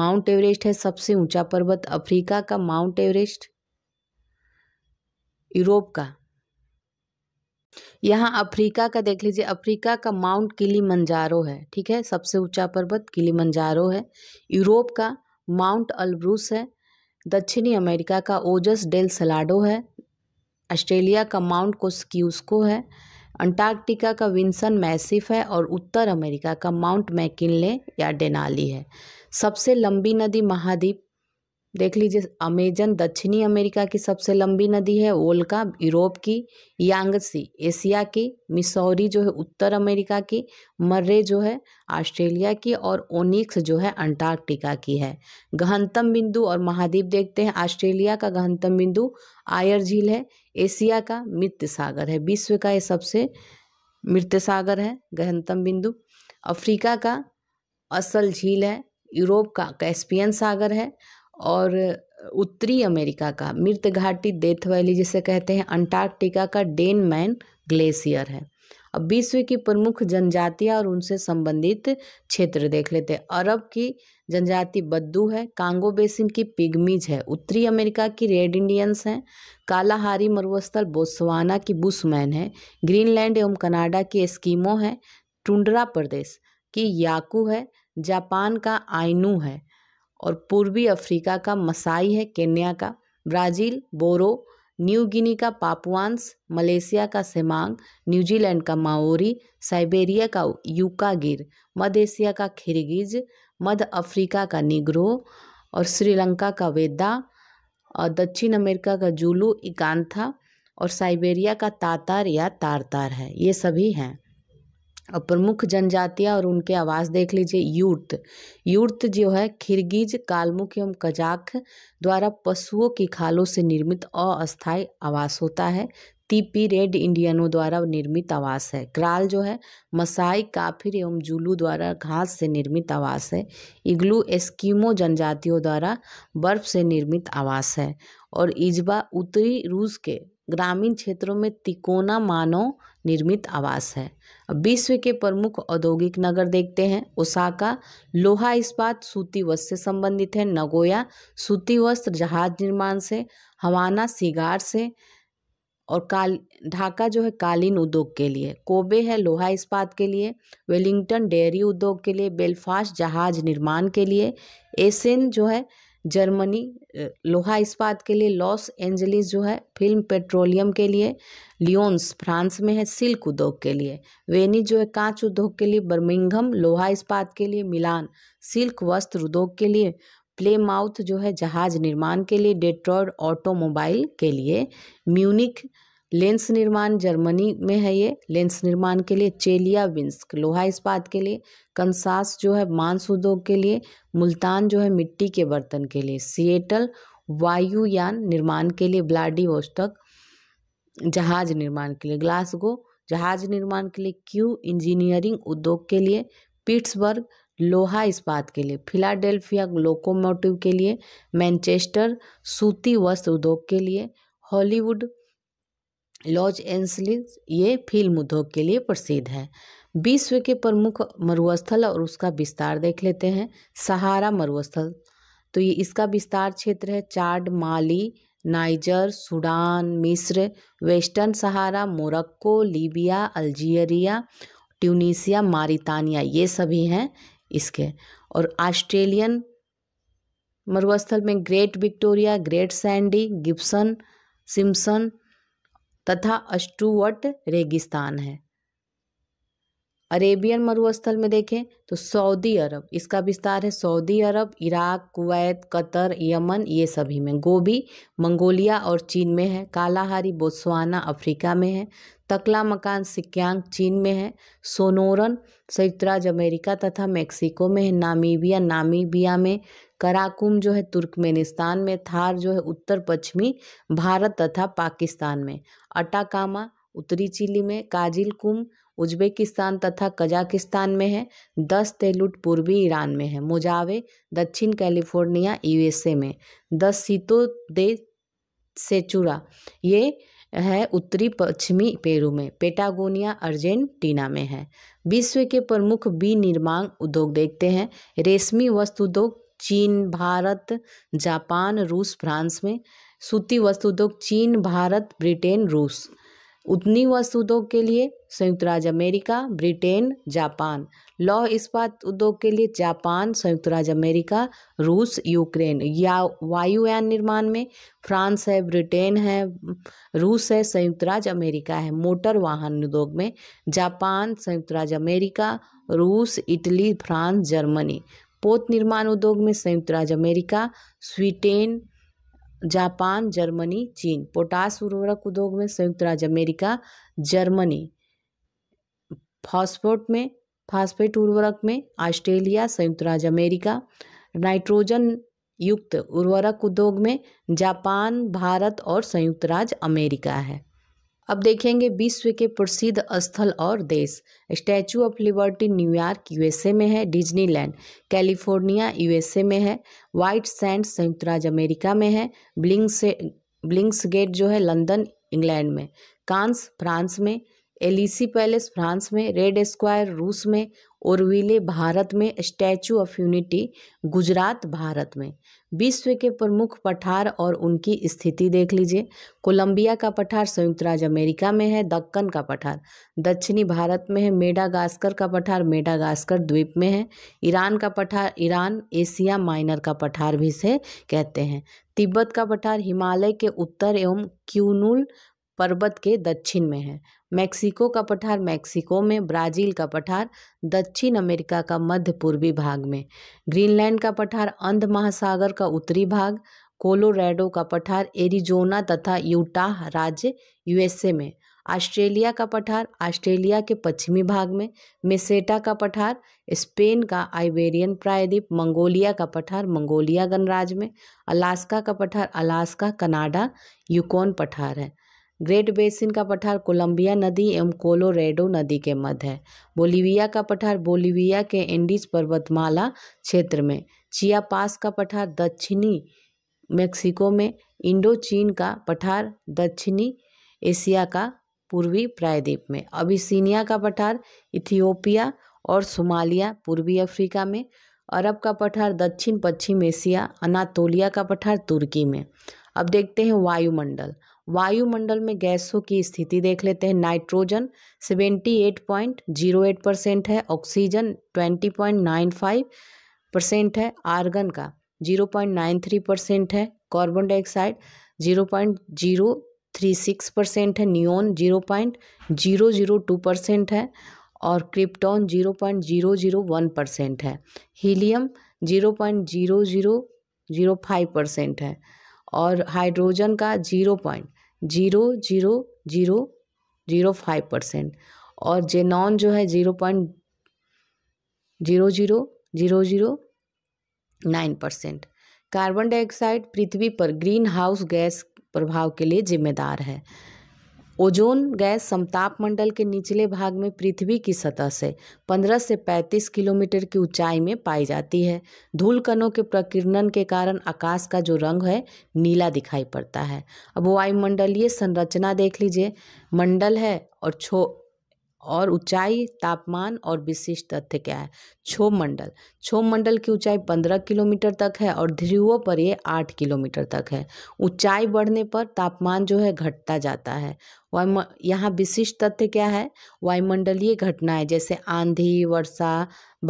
माउंट एवरेस्ट है सबसे ऊंचा पर्वत अफ्रीका का माउंट एवरेस्ट यूरोप का यहाँ अफ्रीका का देख लीजिए अफ्रीका का माउंट किली मंजारो है ठीक है सबसे ऊंचा पर्वत किली मंजारो है यूरोप का माउंट अलब्रूस है दक्षिणी अमेरिका का ओजस डेल सलाडो है ऑस्ट्रेलिया का माउंट कोस्क्यूस्को है अंटार्कटिका का विंसन मैसिफ है और उत्तर अमेरिका का माउंट मैकिनले या डेनाली है सबसे लंबी नदी महाद्वीप देख लीजिए अमेजन दक्षिणी अमेरिका की सबसे लंबी नदी है ओल्का यूरोप की यांगसी एशिया की मिसौरी जो है उत्तर अमेरिका की मर्रे जो है ऑस्ट्रेलिया की और ओनिक्स जो है अंटार्कटिका की है गहनतम बिंदु और महाद्वीप देखते हैं ऑस्ट्रेलिया का गहनतम बिंदु आयर झील है एशिया का मृत्य सागर है विश्व का ये सबसे मृत सागर है गहनतम बिंदु अफ्रीका का असल झील है यूरोप का कैस्पियन सागर है और उत्तरी अमेरिका का मृत घाटी डेथ वैली जिसे कहते हैं अंटार्कटिका का डेन मैन ग्लेशियर है अब विश्व की प्रमुख जनजातियाँ और उनसे संबंधित क्षेत्र देख लेते हैं अरब की जनजाति बद्दू है कांगो बेसिन की पिगमीज है उत्तरी अमेरिका की रेड इंडियंस हैं कालाहारी मरुस्थल बोस्वाना की बुशमैन है ग्रीनलैंड एवं कनाडा की एस्कीमो है टुंडरा प्रदेश की याकू है जापान का आइनू है और पूर्वी अफ्रीका का मसाई है केन्या का ब्राज़ील बोरो न्यू गिनी का पापुआंस मलेशिया का सेमांग न्यूजीलैंड का माओरी साइबेरिया का यूकागिर मध्य एशिया का खिरगिज मध्य अफ्रीका का निग्रो और श्रीलंका का वेदा और दक्षिण अमेरिका का जुलू इकान्था और साइबेरिया का तातार या तारतार है ये सभी हैं और प्रमुख जनजातियाँ और उनके आवास देख लीजिए यूर्त यूर्त जो है खिरगिज कालमुख एवं कजाक द्वारा पशुओं की खालों से निर्मित अस्थायी आवास होता है तीपी रेड इंडियनों द्वारा निर्मित आवास है क्राल जो है मसाई काफिर एवं जुलू द्वारा घास से निर्मित आवास है इग्लू एस्किमो जनजातियों द्वारा बर्फ से निर्मित आवास है और इजबा उत्तरी रूस के ग्रामीण क्षेत्रों में तिकोना मानव निर्मित आवास है अब विश्व के प्रमुख औद्योगिक नगर देखते हैं ओसाका लोहा इस्पात सूती वस्त्र से संबंधित है नगोया सूती वस्त्र जहाज निर्माण से हवाना सिगार से और काल ढाका जो है कालीन उद्योग के लिए कोबे है लोहा इस्पात के लिए वेलिंगटन डेयरी उद्योग के लिए बेलफास्ट जहाज निर्माण के लिए एसेन जो है जर्मनी लोहा इस्पात के लिए लॉस एंजलिस जो है फिल्म पेट्रोलियम के लिए लियोन्स फ्रांस में है सिल्क उद्योग के लिए वेनिस जो है कांच उद्योग के लिए बर्मिंगम लोहा इस्पात के लिए मिलान सिल्क वस्त्र उद्योग के लिए प्ले माउथ जो है जहाज निर्माण के लिए डेट्रॉयड ऑटोमोबाइल के लिए म्यूनिक लेंस निर्माण जर्मनी में है ये लेंस निर्माण के लिए चेलिया विंस्क लोहा इस्पात के लिए कंसास जो है मांस उद्योग के लिए मुल्तान जो है मिट्टी के बर्तन के लिए सिएटल वायुयान निर्माण के लिए वोस्टक जहाज निर्माण के लिए ग्लासगो जहाज निर्माण के लिए क्यू इंजीनियरिंग उद्योग के लिए पिट्सबर्ग लोहा इस्पात के लिए फिलाडेल्फिया लोकोमोटिव के लिए मैनचेस्टर सूती वस्त्र उद्योग के लिए हॉलीवुड लॉज एंजलिस ये फिल्म उद्योग के लिए प्रसिद्ध है विश्व के प्रमुख मरुस्थल और उसका विस्तार देख लेते हैं सहारा मरुस्थल तो ये इसका विस्तार क्षेत्र है चार्ड माली नाइजर सूडान मिस्र Western Sahara Morocco Libya Algeria Tunisia Mauritania ये सभी हैं इसके और ऑस्ट्रेलियन मरुस्थल में Great Victoria Great Sandy Gibson Simpson तथा अस्टूवट रेगिस्तान है अरेबियन मरुस्थल में देखें तो सऊदी अरब इसका विस्तार है Saudi Arab Iraq Kuwait Qatar Yemen ये सभी में गोभी मंगोलिया और चीन में है कालाहारी बोत्सवाना अफ्रीका में है तकला मकान सिक्यांग चीन में है सोनोरन संयुक्त राज्य अमेरिका तथा मेक्सिको में है नामीबिया नामीबिया में कराकुम जो है तुर्कमेनिस्तान में थार जो है उत्तर पश्चिमी भारत तथा पाकिस्तान में अटाकामा उत्तरी चिली में काजिलकुम उज्बेकिस्तान तथा कजाकिस्तान में है दस तेलुट पूर्वी ईरान में है मोजावे दक्षिण कैलिफोर्निया यूएसए में दस सीतो दे सेचुरा ये है उत्तरी पश्चिमी पेरू में पेटागोनिया अर्जेंटीना में है विश्व के प्रमुख विनिर्माण उद्योग देखते हैं रेशमी वस्त्र उद्योग चीन भारत जापान रूस फ्रांस में सूती वस्त्र उद्योग चीन भारत ब्रिटेन रूस उतनी वस्त्र उद्योग के लिए संयुक्त राज्य अमेरिका ब्रिटेन जापान लौह इस्पात उद्योग के लिए जापान संयुक्त राज्य अमेरिका रूस यूक्रेन या वायुयान निर्माण में फ्रांस है ब्रिटेन है रूस है संयुक्त राज्य अमेरिका है मोटर वाहन उद्योग में जापान संयुक्त राज्य अमेरिका रूस इटली फ्रांस जर्मनी पोत निर्माण उद्योग में संयुक्त राज्य अमेरिका स्वीटेन जापान जर्मनी चीन पोटास उर्वरक उद्योग में संयुक्त राज्य अमेरिका जर्मनी फॉस्फोट में फॉस्फेट उर्वरक में ऑस्ट्रेलिया संयुक्त राज्य अमेरिका नाइट्रोजन युक्त उर्वरक उद्योग में जापान भारत और संयुक्त राज्य अमेरिका है अब देखेंगे विश्व के प्रसिद्ध स्थल और देश Statue of Liberty New York USA में है डिज्नीलैंड कैलिफोर्निया यूएसए में है वाइट सैंड संयुक्त राज्य अमेरिका में है ब्लिंग्स ब्लिंग्स गेट जो है लंदन इंग्लैंड में कांस फ्रांस में एलिसी पैलेस फ्रांस में रेड स्क्वायर रूस में और विले भारत में Statue of Unity Gujarat Bharat में विश्व के प्रमुख पठार और उनकी स्थिति देख लीजिए कोलंबिया का पठार संयुक्त राज्य अमेरिका में है दक्कन का पठार दक्षिणी भारत में है मेडागास्कर का पठार मेडागास्कर द्वीप में है ईरान का पठार ईरान एशिया माइनर का पठार भी से कहते हैं तिब्बत का पठार हिमालय के उत्तर एवं क्यूनुल पर्वत के दक्षिण में है मैक्सिको का पठार मैक्सिको में ब्राज़ील का पठार दक्षिण अमेरिका का मध्य पूर्वी भाग में ग्रीनलैंड का पठार अंध महासागर का उत्तरी भाग कोलोरेडो का पठार एरिजोना तथा यूटाह राज्य यूएसए में ऑस्ट्रेलिया का पठार ऑस्ट्रेलिया के पश्चिमी भाग में मेसेटा का पठार स्पेन का आइबेरियन प्रायद्वीप मंगोलिया का पठार मंगोलिया गणराज्य में अलास्का का पठार अलास्का कनाडा यूकोन पठार है ग्रेट बेसिन का पठार कोलंबिया नदी एवं कोलोरेडो नदी के मध्य है बोलीविया का पठार बोलीविया के एंडीज पर्वतमाला क्षेत्र में चियापास का पठार दक्षिणी मेक्सिको में इंडो चीन का पठार दक्षिणी एशिया का पूर्वी प्रायद्वीप में अबिसिनिया का पठार इथियोपिया और सोमालिया पूर्वी अफ्रीका में अरब का पठार दक्षिण पश्चिम एशिया अनातोलिया का पठार तुर्की में अब देखते हैं वायुमंडल वायुमंडल में गैसों की स्थिति देख लेते हैं नाइट्रोजन 78.08 परसेंट है ऑक्सीजन 20.95 परसेंट है आर्गन का 0.93 परसेंट है कार्बन डाइऑक्साइड 0.036 परसेंट है नियोन 0.002 परसेंट है और क्रिप्टॉन 0.001 परसेंट है हीलियम 0.0005 परसेंट है और हाइड्रोजन का zero point zero zero zero zero five percent और जेनॉन जो है zero point zero zero zero zero nine percent carbon dioxide पृथ्वी पर ग्रीन हाउस गैस प्रभाव के लिए जिम्मेदार है ओजोन गैस समताप मंडल के निचले भाग में पृथ्वी की सतह से 15 से 35 किलोमीटर की ऊंचाई में पाई जाती है धूल कणों के प्रकीर्णन के कारण आकाश का जो रंग है नीला दिखाई पड़ता है अब वायुमंडलीय संरचना देख लीजिए मंडल है और छो और ऊंचाई तापमान और विशिष्ट तथ्य क्या है छोभ मंडल क्षोभ मंडल की ऊंचाई पंद्रह किलोमीटर तक है और ध्रुवों पर ये आठ किलोमीटर तक है ऊंचाई बढ़ने पर तापमान जो है घटता जाता है वायु यहाँ विशिष्ट तथ्य क्या है वायुमंडलीय घटनाएं जैसे आंधी वर्षा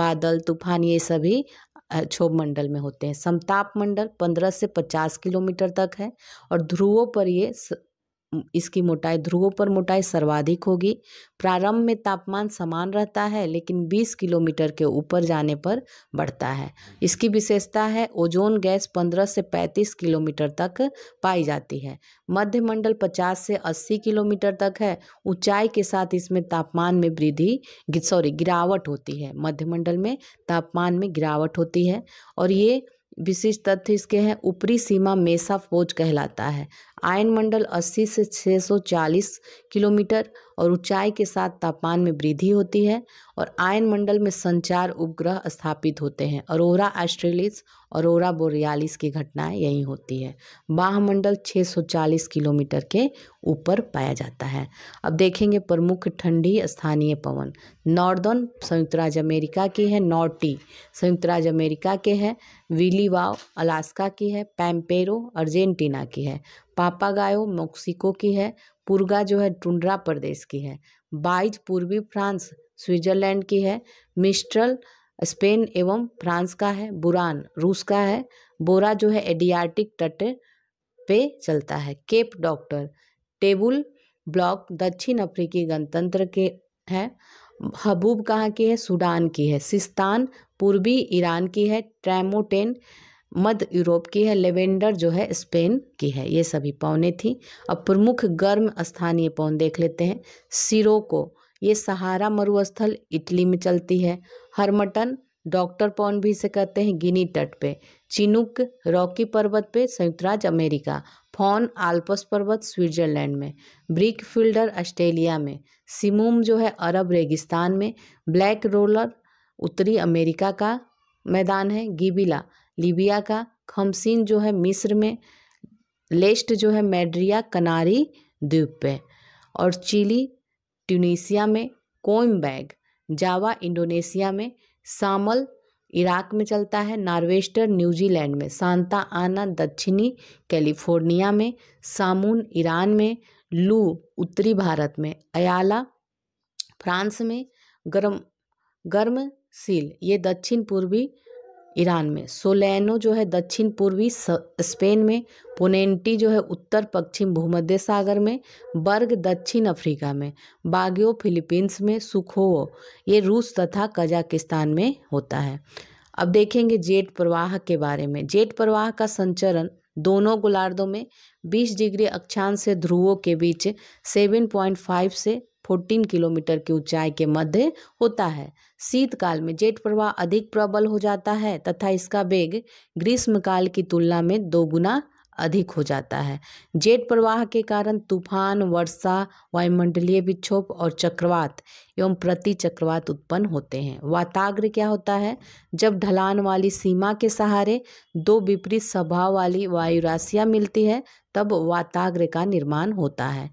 बादल तूफान ये सभी क्षोभ मंडल में होते हैं समताप मंडल पंद्रह से पचास किलोमीटर तक है और ध्रुवों पर ये इसकी मोटाई ध्रुवों पर मोटाई सर्वाधिक होगी प्रारंभ में तापमान समान रहता है लेकिन 20 किलोमीटर के ऊपर जाने पर बढ़ता है इसकी विशेषता है ओजोन गैस 15 से 35 किलोमीटर तक पाई जाती है मध्यमंडल 50 से 80 किलोमीटर तक है ऊंचाई के साथ इसमें तापमान में वृद्धि सॉरी गिरावट होती है मध्यमंडल में तापमान में गिरावट होती है और ये विशिष्ट तथ्य इसके हैं ऊपरी सीमा मेसा फोज कहलाता है आयन मंडल 80 से 640 किलोमीटर और ऊंचाई के साथ तापमान में वृद्धि होती है और आयन मंडल में संचार उपग्रह स्थापित होते हैं अरोरा ऑस्ट्रेलिस अरोरा बोरियालिस की घटनाएं यही होती है बाह मंडल 640 किलोमीटर के ऊपर पाया जाता है अब देखेंगे प्रमुख ठंडी स्थानीय पवन नॉर्दर्न संयुक्त राज्य अमेरिका की है नॉर्टी संयुक्त राज्य अमेरिका के है विलीवाव अलास्का की है पैम्पेरो अर्जेंटीना की है पापागायो मेक्सिको की है पुर्गा जो है टुंड्रा प्रदेश की है बाइज पूर्वी फ्रांस स्विट्जरलैंड की है मिस्ट्रल स्पेन एवं फ्रांस का है बुरान रूस का है बोरा जो है एडियाटिक तट पे चलता है केप डॉक्टर टेबुल ब्लॉक दक्षिण अफ्रीकी गणतंत्र के है हबूब कहाँ की है सूडान की है सिस्तान पूर्वी ईरान की है ट्रैमोटेन मध्य यूरोप की है लेवेंडर जो है स्पेन की है ये सभी पौने थी अब प्रमुख गर्म स्थानीय पौन देख लेते हैं सिरोको ये सहारा मरुस्थल इटली में चलती है हरमटन डॉक्टर पौन भी इसे कहते हैं गिनी तट पे चिनुक रॉकी पर्वत पे संयुक्त राज्य अमेरिका फॉन आल्पस पर्वत स्विट्जरलैंड में ब्रिक फील्डर ऑस्ट्रेलिया में सिमूम जो है अरब रेगिस्तान में ब्लैक रोलर उत्तरी अमेरिका का मैदान है गिबिला लीबिया का खमसिन जो है मिस्र में लेस्ट जो है मेड्रिया कनारी द्वीप पे और चिली ट्यूनीसिया में बैग जावा इंडोनेशिया में सामल इराक में चलता है नार्वेस्टर न्यूजीलैंड में सांता आना दक्षिणी कैलिफोर्निया में सामून ईरान में लू उत्तरी भारत में अयाला फ्रांस में गर्म गर्म सील ये दक्षिण पूर्वी ईरान में सोलैनो जो है दक्षिण पूर्वी स्पेन में पोनेंटी जो है उत्तर पश्चिम भूमध्य सागर में बर्ग दक्षिण अफ्रीका में बाग्यो फिलीपींस में सुखोवो ये रूस तथा कजाकिस्तान में होता है अब देखेंगे जेट प्रवाह के बारे में जेट प्रवाह का संचरण दोनों गोलार्धों में 20 डिग्री अक्षांश से ध्रुवों के बीच 7.5 से 14 किलोमीटर की ऊंचाई के मध्य होता है शीतकाल में जेट प्रवाह अधिक प्रबल हो जाता है तथा इसका वेग ग्रीष्मकाल की तुलना में दोगुना अधिक हो जाता है जेट प्रवाह के कारण तूफान वर्षा वायुमंडलीय विक्षोभ और चक्रवात एवं प्रति चक्रवात उत्पन्न होते हैं वाताग्र क्या होता है जब ढलान वाली सीमा के सहारे दो विपरीत स्वभाव वाली वायु राशियाँ मिलती है तब वाताग्र का निर्माण होता है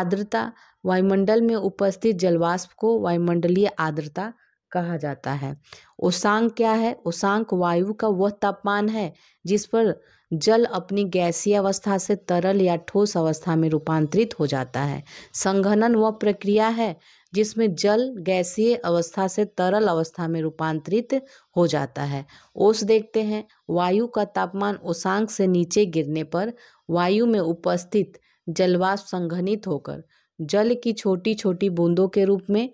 आर्द्रता वायुमंडल में उपस्थित जलवाष्प को वायुमंडलीय आर्द्रता कहा जाता है ओसांक क्या है ओसांक वायु का वह तापमान है जिस पर जल अपनी गैसीय अवस्था से तरल या ठोस अवस्था में रूपांतरित हो जाता है संघनन वह प्रक्रिया है जिसमें जल गैसीय अवस्था से तरल अवस्था में रूपांतरित हो जाता है ओस देखते हैं वायु का तापमान ओसांक से नीचे गिरने पर वायु में उपस्थित जलवाष्प संघनित होकर जल की छोटी छोटी बूंदों के रूप में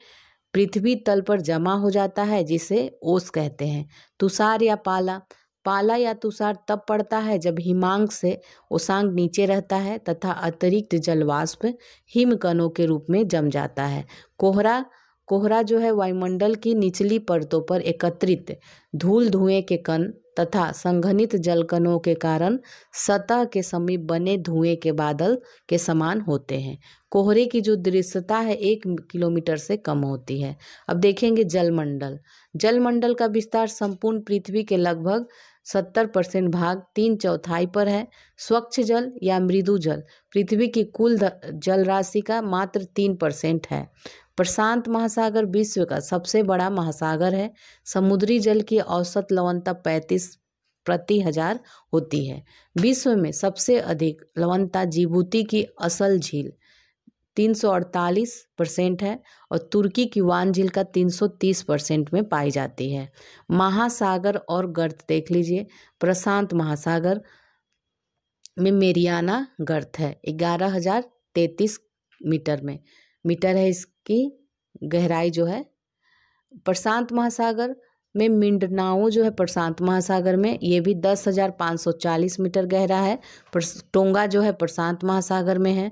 पृथ्वी तल पर जमा हो जाता है जिसे ओस कहते हैं तुषार या पाला पाला या तुषार तब पड़ता है जब हिमांक से ओसांग नीचे रहता है तथा अतिरिक्त जलवाष्प हिमकणों के रूप में जम जाता है कोहरा कोहरा जो है वायुमंडल की निचली परतों पर एकत्रित धूल धुएं के कण तथा संघनित जलकणों के कारण सतह के समीप बने धुएं के बादल के समान होते हैं कोहरे की जो दृश्यता है एक किलोमीटर से कम होती है अब देखेंगे जलमंडल जलमंडल का विस्तार संपूर्ण पृथ्वी के लगभग सत्तर परसेंट भाग तीन चौथाई पर है स्वच्छ जल या मृदु जल पृथ्वी की कुल जल राशि का मात्र तीन परसेंट है प्रशांत महासागर विश्व का सबसे बड़ा महासागर है समुद्री जल की औसत लवणता पैंतीस प्रति हजार होती है विश्व में सबसे अधिक लवणता जीबूती की असल झील 348 परसेंट है और तुर्की की वान झील का 330 परसेंट में पाई जाती है महासागर और गर्त देख लीजिए प्रशांत महासागर में मेरियाना गर्त है ग्यारह हजार तैतीस मीटर में मीटर है इसकी गहराई जो है प्रशांत महासागर में मिंडनाओ जो है प्रशांत महासागर में ये भी दस हज़ार पाँच सौ चालीस मीटर गहरा है टोंगा जो है प्रशांत महासागर में है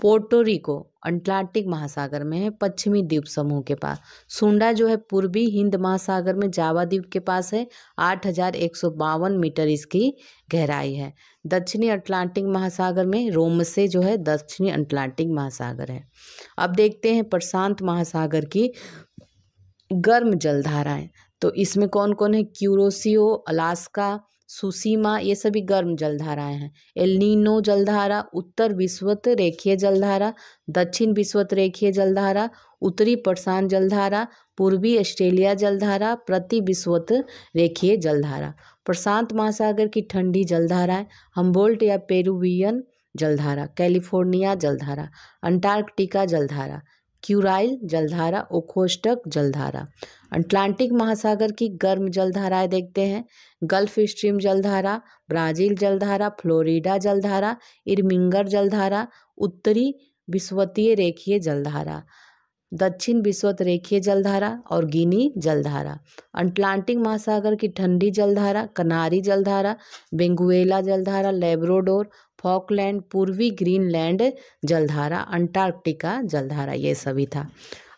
पोर्टोरिको अंटार्कटिक महासागर में है पश्चिमी द्वीप समूह के पास सुंडा जो है पूर्वी हिंद महासागर में जावा द्वीप के पास है आठ हजार एक सौ बावन मीटर इसकी गहराई है दक्षिणी अटलांटिक महासागर में रोम से जो है दक्षिणी अटलांटिक महासागर है अब देखते हैं प्रशांत महासागर की गर्म जलधाराएं तो इसमें कौन कौन है क्यूरोसियो अलास्का सुसीमा ये सभी गर्म जलधाराएं हैं एलनीनो जलधारा उत्तर विश्वत रेखीय जलधारा दक्षिण विश्वत रेखीय जलधारा उत्तरी प्रशांत जलधारा पूर्वी ऑस्ट्रेलिया जलधारा प्रति विश्वत रेखीय जलधारा प्रशांत महासागर की ठंडी जलधाराएं हम्बोल्ट या पेरुवियन जलधारा कैलिफोर्निया जलधारा अंटार्कटिका जलधारा क्यूराइल जलधारा ओखोस्टक जलधारा अटलांटिक महासागर की गर्म जलधाराएं देखते हैं गल्फ स्ट्रीम जलधारा ब्राज़ील जलधारा फ्लोरिडा जलधारा इरमिंगर जलधारा उत्तरी विश्वतीय रेखीय जलधारा दक्षिण विश्वत रेखीय जलधारा और गिनी जलधारा अटलांटिक महासागर की ठंडी जलधारा कनारी जलधारा बेंगुएला जलधारा लेब्रोडोर फॉकलैंड पूर्वी ग्रीनलैंड जलधारा अंटार्कटिका जलधारा ये सभी था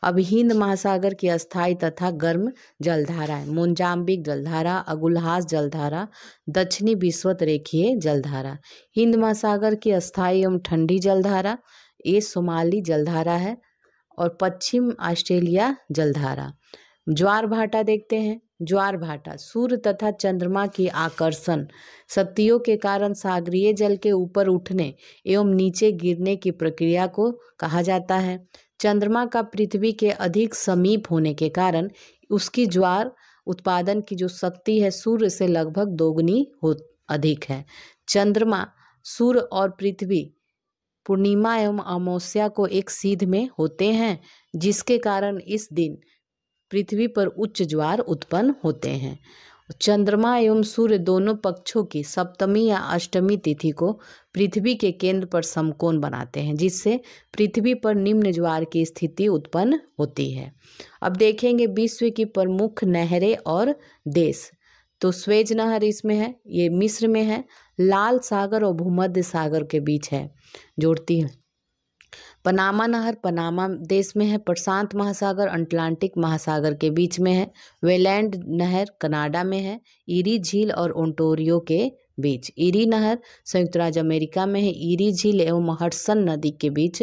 अब हिंद महासागर की अस्थाई तथा गर्म जलधाराएं मोन्जाम्बिक जलधारा अगुलहास जलधारा दक्षिणी विश्वत रेखीय जलधारा हिंद महासागर की अस्थाई एवं ठंडी जलधारा ये सोमाली जलधारा है और पश्चिम ऑस्ट्रेलिया जलधारा ज्वार भाटा देखते हैं ज्वार भाटा सूर्य तथा चंद्रमा की आकर्षण शक्तियों के कारण सागरीय जल के ऊपर उठने एवं नीचे गिरने की प्रक्रिया को कहा जाता है चंद्रमा का पृथ्वी के अधिक समीप होने के कारण उसकी ज्वार उत्पादन की जो शक्ति है सूर्य से लगभग दोगुनी हो अधिक है चंद्रमा सूर्य और पृथ्वी पूर्णिमा एवं अमावस्या को एक सीध में होते हैं जिसके कारण इस दिन पृथ्वी पर उच्च ज्वार उत्पन्न होते हैं चंद्रमा एवं सूर्य दोनों पक्षों की सप्तमी या अष्टमी तिथि को पृथ्वी के केंद्र पर समकोण बनाते हैं जिससे पृथ्वी पर निम्न ज्वार की स्थिति उत्पन्न होती है अब देखेंगे विश्व की प्रमुख नहरें और देश तो स्वेज नहर इसमें है ये मिस्र में है लाल सागर और भूमध्य सागर के बीच है जोड़ती है पनामा नहर पनामा देश में है प्रशांत महासागर अटलांटिक महासागर के बीच में है वेलैंड नहर कनाडा में है ईरी झील और ओंटोरियो के बीच ईरी नहर संयुक्त राज्य अमेरिका में है ईरी झील एवं महर्सन नदी के बीच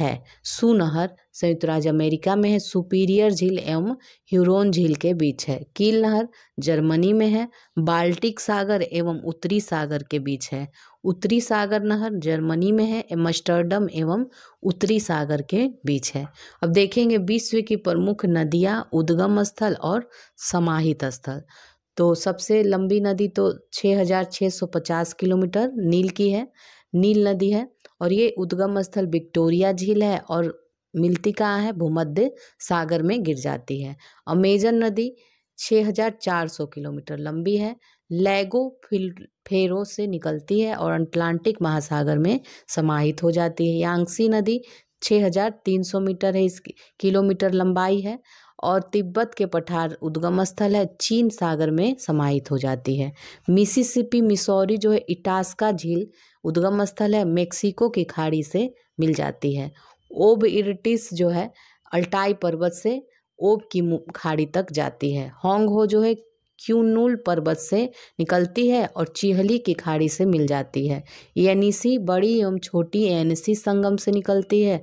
है सू नहर संयुक्त राज्य अमेरिका में है सुपीरियर झील एवं ह्यूरोन झील के बीच है कील नहर जर्मनी में है बाल्टिक सागर एवं उत्तरी सागर के बीच है उत्तरी सागर नहर जर्मनी में है एमस्टर्डम एवं उत्तरी सागर के बीच है अब देखेंगे विश्व की प्रमुख नदियाँ उद्गम स्थल और समाहित स्थल तो सबसे लंबी नदी तो 6,650 किलोमीटर नील की है नील नदी है और ये उद्गम स्थल विक्टोरिया झील है और मिलती कहाँ है भूमध्य सागर में गिर जाती है अमेजन नदी 6,400 किलोमीटर लंबी है लैगो फेरों से निकलती है और अटलांटिक महासागर में समाहित हो जाती है यांगसी नदी 6,300 मीटर है इसकी किलोमीटर लंबाई है और तिब्बत के पठार उद्गम स्थल है चीन सागर में समाहित हो जाती है मिसिसिपी मिसौरी जो है इटास्का झील उद्गम स्थल है मेक्सिको की खाड़ी से मिल जाती है ओब इरटिस जो है अल्टाई पर्वत से ओब की खाड़ी तक जाती है होंग हो जो है क्यूनूल पर्वत से निकलती है और चिहली की खाड़ी से मिल जाती है एनिसी बड़ी एवं छोटी एनसी संगम से निकलती है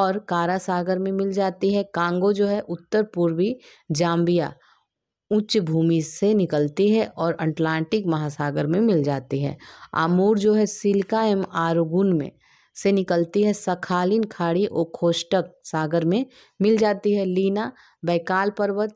और कारा सागर में मिल जाती है कांगो जो है उत्तर पूर्वी जाम्बिया उच्च भूमि से निकलती है और अटलांटिक महासागर में मिल जाती है आमूर जो है सिल्का एवं आरगुन में से निकलती है सखालिन खाड़ी ओखोष्टक सागर में मिल जाती है लीना बैकाल पर्वत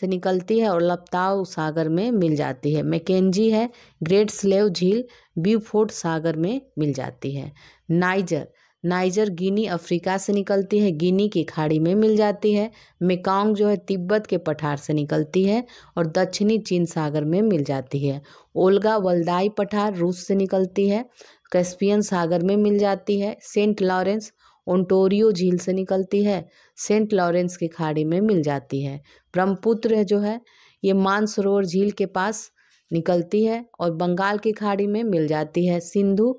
से निकलती है और लपताव सागर में मिल जाती है मैकेजी है ग्रेट स्लेव झील ब्यूफोर्ट सागर में मिल जाती है नाइजर नाइजर गिनी अफ्रीका से निकलती है गिनी की खाड़ी में मिल जाती है मेकांग जो है तिब्बत के पठार से निकलती है और दक्षिणी चीन सागर में मिल जाती है ओल्गा वल्दाई पठार रूस से निकलती है कैस्पियन सागर में मिल जाती है सेंट लॉरेंस ओंटोरियो झील से निकलती है सेंट लॉरेंस की खाड़ी में मिल जाती है ब्रह्मपुत्र जो है ये मानसरोवर झील के पास निकलती है और बंगाल की खाड़ी में मिल जाती है सिंधु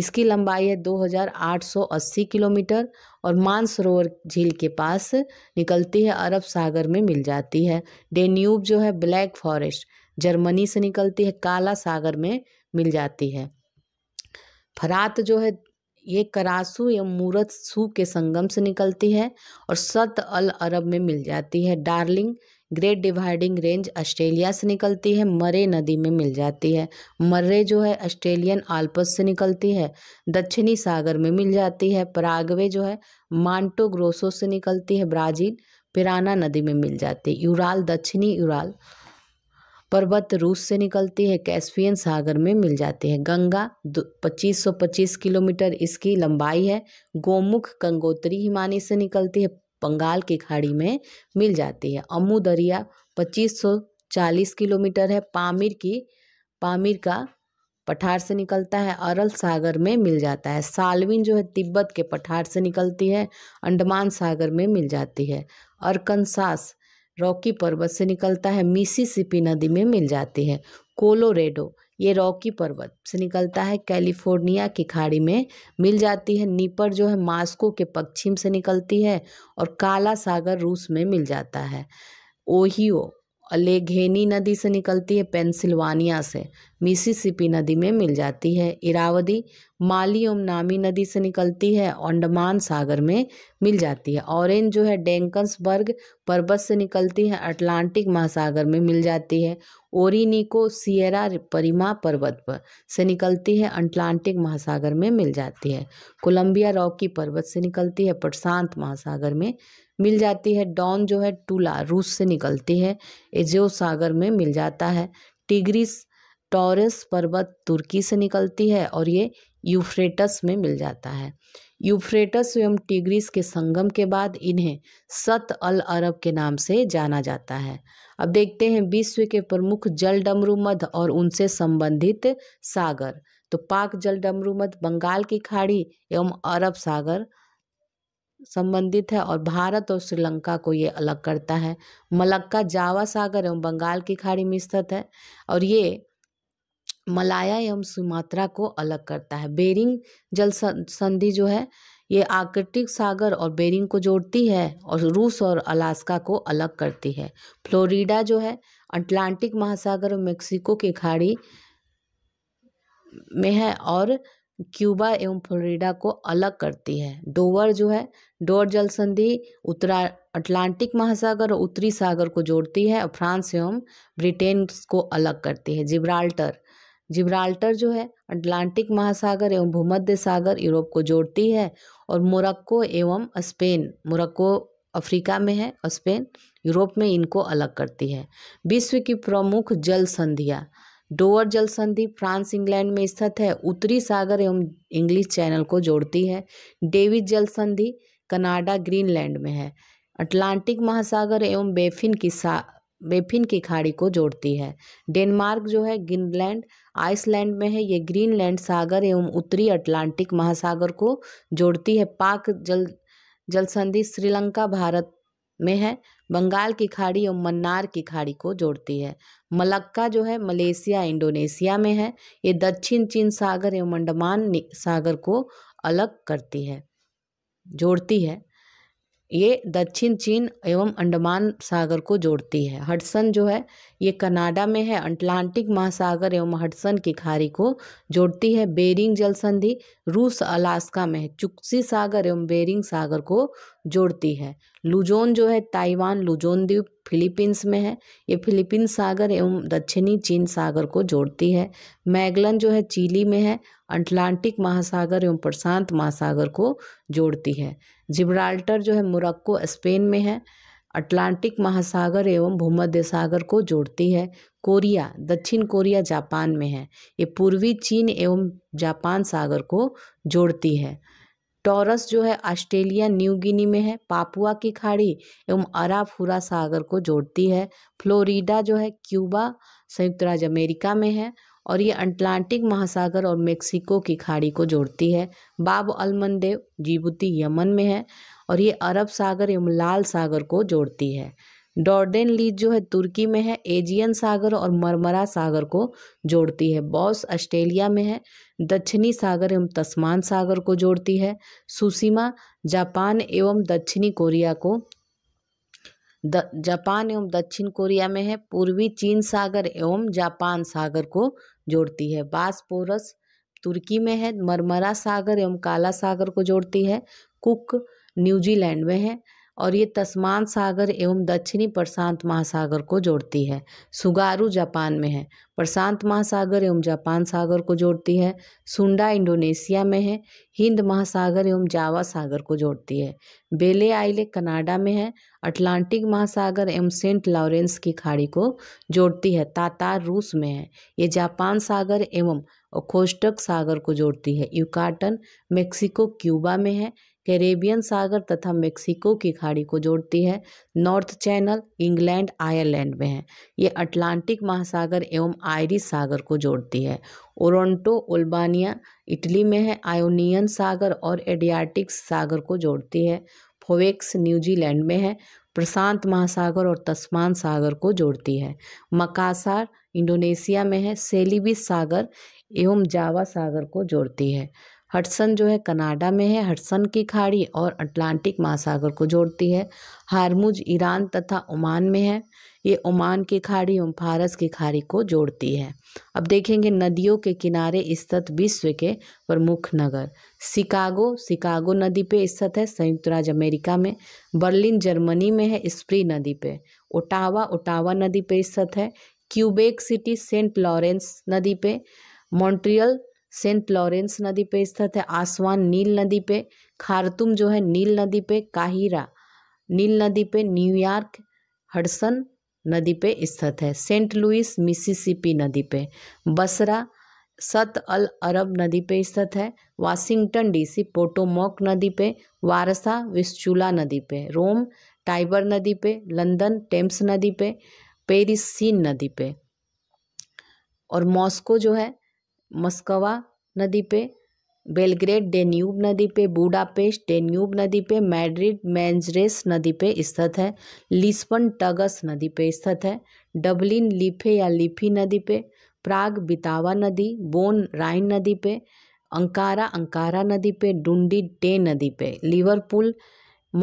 इसकी लंबाई है 2880 किलोमीटर और मानसरोवर झील के पास निकलती है अरब सागर में मिल जाती है डेन्यूब जो है ब्लैक फॉरेस्ट जर्मनी से निकलती है काला सागर में मिल जाती है फरात जो है ये करासु एवं सू के संगम से निकलती है और सत अल अरब में मिल जाती है Darling Great Dividing Range Australia से निकलती है मरे नदी में मिल जाती है मर्रे जो है ऑस्ट्रेलियन आल्पस से निकलती है दक्षिणी सागर में मिल जाती है परागवे जो है मांटो ग्रोसो से निकलती है ब्राज़ील पिराना नदी में मिल जाती है यूराल दक्षिणी यूराल पर्वत रूस से निकलती है कैस्पियन सागर में मिल जाती है गंगा 2525 किलोमीटर इसकी लंबाई है गोमुख गंगोत्री हिमानी से निकलती है बंगाल की खाड़ी में मिल जाती है अमू दरिया 2540 किलोमीटर है पामिर की पामिर का पठार से निकलता है अरल सागर में मिल जाता है सालविन जो है तिब्बत के पठार से निकलती है अंडमान सागर में मिल जाती है अरकनसास रॉकी पर्वत से निकलता है मिसिसिपी नदी में मिल जाती है कोलोरेडो ये रॉकी पर्वत से निकलता है कैलिफोर्निया की खाड़ी में मिल जाती है नीपर जो है मास्को के पश्चिम से निकलती है और काला सागर रूस में मिल जाता है ओहियो लेघेनी नदी से निकलती है पेंसिल्वानिया से मिसिसिपी नदी में मिल जाती है इरावदी माली ओम नामी नदी से निकलती है अंडमान सागर में मिल जाती है ऑरेंज जो है डेंकन्सबर्ग पर्वत से निकलती है अटलांटिक महासागर में मिल जाती है ओरिनिको सियरा परिमा पर्वत पर से निकलती है अटलांटिक महासागर में मिल जाती है कोलंबिया रॉकी पर्वत से निकलती है प्रशांत महासागर में मिल जाती है डॉन जो है टूला रूस से निकलती है एजियो सागर में मिल जाता है टिग्रिस टॉरस पर्वत तुर्की से निकलती है और ये यूफ्रेटस में मिल जाता है यूफ्रेटस एवं टिग्रिस के संगम के बाद इन्हें सत अल अरब के नाम से जाना जाता है अब देखते हैं विश्व के प्रमुख जल डमरू मध और उनसे संबंधित सागर तो पाक जल डमरू मध बंगाल की खाड़ी एवं अरब सागर संबंधित है और भारत और श्रीलंका को ये अलग करता है मलक्का जावा सागर एवं बंगाल की खाड़ी में स्थित है और ये मलाया एवं सुमात्रा को अलग करता है बेरिंग जल संधि जो है ये आर्कटिक सागर और बेरिंग को जोड़ती है और रूस और अलास्का को अलग करती है फ्लोरिडा जो है अटलांटिक महासागर और मेक्सिको की खाड़ी में है और क्यूबा एवं फ्लोरिडा को अलग करती है डोवर जो है डोवर जल संधि उत्तरा अटलांटिक महासागर और उत्तरी सागर को जोड़ती है और फ्रांस एवं ब्रिटेन को अलग करती है जिब्राल्टर जिब्राल्टर जो है अटलांटिक महासागर एवं भूमध्य सागर यूरोप को जोड़ती है और मोरक्को एवं स्पेन मोरक्को अफ्रीका में है और स्पेन यूरोप में इनको अलग करती है विश्व की प्रमुख जल संधियाँ डोवर जल संधि फ्रांस इंग्लैंड में स्थित है उत्तरी सागर एवं इंग्लिश चैनल को जोड़ती है डेविड जल संधि कनाडा ग्रीनलैंड में है अटलांटिक महासागर एवं बेफिन की सा बेफिन की खाड़ी को जोड़ती है डेनमार्क जो है ग्रीनलैंड आइसलैंड में है ये ग्रीनलैंड सागर एवं उत्तरी अटलांटिक महासागर को जोड़ती है पाक जल जलसंधि श्रीलंका भारत में है बंगाल की खाड़ी और मन्नार की खाड़ी को जोड़ती है मलक्का जो है मलेशिया इंडोनेशिया में है ये दक्षिण चीन सागर एवं अंडमान सागर को अलग करती है जोड़ती है ये दक्षिण चीन एवं अंडमान सागर को जोड़ती है हडसन जो है ये कनाडा में है अटलांटिक महासागर एवं हडसन की खाड़ी को जोड़ती है बेरिंग जल संधि रूस अलास्का में है चुक्सी सागर एवं बेरिंग सागर को जोड़ती है लुजोन जो है ताइवान लुजोन द्वीप फिलीपींस में है ये फिलीपींस सागर एवं दक्षिणी चीन सागर को जोड़ती है मैगलन जो है चिली में है अटलांटिक महासागर एवं प्रशांत महासागर को जोड़ती है जिब्राल्टर जो है मोरक्को स्पेन में है अटलांटिक महासागर एवं भूमध्य सागर को जोड़ती है कोरिया दक्षिण कोरिया जापान में है ये पूर्वी चीन एवं जापान सागर को जोड़ती है टॉरस जो है ऑस्ट्रेलिया न्यू गिनी में है पापुआ की खाड़ी एवं अराफुरा सागर को जोड़ती है फ्लोरिडा जो है क्यूबा संयुक्त राज्य अमेरिका में है और ये अटलांटिक महासागर और मेक्सिको की खाड़ी को जोड़ती है बाब अलमनदेव जीबूती यमन में है और ये अरब सागर एवं लाल सागर को जोड़ती है डॉर्डेन लीज जो है तुर्की में है एजियन सागर और मरमरा सागर को जोड़ती है बॉस ऑस्ट्रेलिया में है दक्षिणी सागर एवं तस्मान सागर को जोड़ती है सुसीमा जापान एवं दक्षिणी कोरिया को द जापान एवं दक्षिण कोरिया में है पूर्वी चीन सागर एवं जापान सागर को जोड़ती है बासपोरस तुर्की में है मरमरा सागर एवं काला सागर को जोड़ती है कुक न्यूजीलैंड में है और ये तस्मान सागर एवं दक्षिणी प्रशांत महासागर को जोड़ती है सुगारू जापान में है प्रशांत महासागर एवं जापान सागर को जोड़ती है सुंडा इंडोनेशिया में है हिंद महासागर एवं जावा सागर को जोड़ती है बेले आइले कनाडा में है अटलांटिक महासागर एवं सेंट लॉरेंस की खाड़ी को जोड़ती है तातार रूस में है ये जापान सागर एवं ओखोस्टक सागर को जोड़ती है यूकाटन मेक्सिको क्यूबा में है कैरेबियन सागर तथा मेक्सिको की खाड़ी को जोड़ती है नॉर्थ चैनल इंग्लैंड आयरलैंड में है ये अटलांटिक महासागर एवं आयरिश सागर को जोड़ती है ओरोंटो ओल्बानिया इटली में है आयोनियन सागर और एडियाटिक सागर को जोड़ती है फोवेक्स न्यूजीलैंड में है प्रशांत महासागर और तस्मान सागर को जोड़ती है मकासार इंडोनेशिया में है सेलिबी सागर एवं जावा सागर को जोड़ती है हडसन जो है कनाडा में है हडसन की खाड़ी और अटलांटिक महासागर को जोड़ती है हारमुज ईरान तथा ओमान में है ये ओमान की खाड़ी एवं फारस की खाड़ी को जोड़ती है अब देखेंगे नदियों के किनारे स्थित विश्व के प्रमुख नगर शिकागो शिकागो नदी पे स्थित है संयुक्त राज्य अमेरिका में बर्लिन जर्मनी में है स्प्री नदी पे ओटावा ओटावा नदी पे स्थित है क्यूबेक सिटी सेंट लॉरेंस नदी पे मॉन्ट्रियल सेंट लॉरेंस नदी पे स्थित है आसवान नील नदी पे खारतुम जो है नील नदी पे काहिरा नील नदी पे न्यूयॉर्क हडसन नदी पे स्थित है सेंट लुइस मिसिसिपी नदी पे बसरा सत अल अरब नदी पे स्थित है वाशिंगटन डीसी पोटोमोक नदी पे वारसा विस्चुला नदी पे रोम टाइबर नदी पे लंदन टेम्स नदी पे पेरिस सीन नदी पे और मॉस्को जो है मस्कवा नदी पे बेलग्रेड डेन्यूब नदी पे बूडापेस्ट डेन्यूब नदी पे मैड्रिड मैंजरेस नदी पे स्थित है लिस्बन टगस नदी पे स्थित है डबलिन लिफे या लिफी नदी पे प्राग बितावा नदी बोन राइन नदी पे अंकारा अंकारा नदी पे डुंडी टे नदी पे लिवरपूल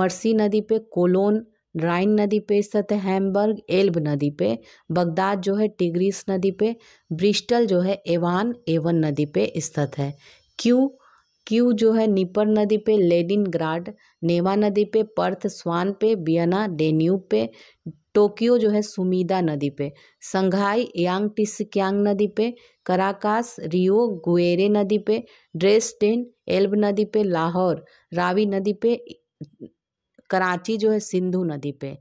मर्सी नदी पे कोलोन ड्राइन नदी पे स्थित है हैम्बर्ग एल्ब नदी पे बगदाद जो है टिग्रिस नदी पे ब्रिस्टल जो है एवान एवन नदी पे स्थित है क्यू क्यू जो है निपर नदी पे लेडिन ग्राड नेवा नदी पे पर्थ स्वान पे बियना डेन्यू पे टोक्यो जो है सुमीदा नदी पे संघाई यांग टिस्क्यांग नदी पे कराकास रियो गुएरे नदी पे ड्रेस्टेन एल्ब नदी पे लाहौर रावी नदी पे कराची जो है सिंधु नदी पे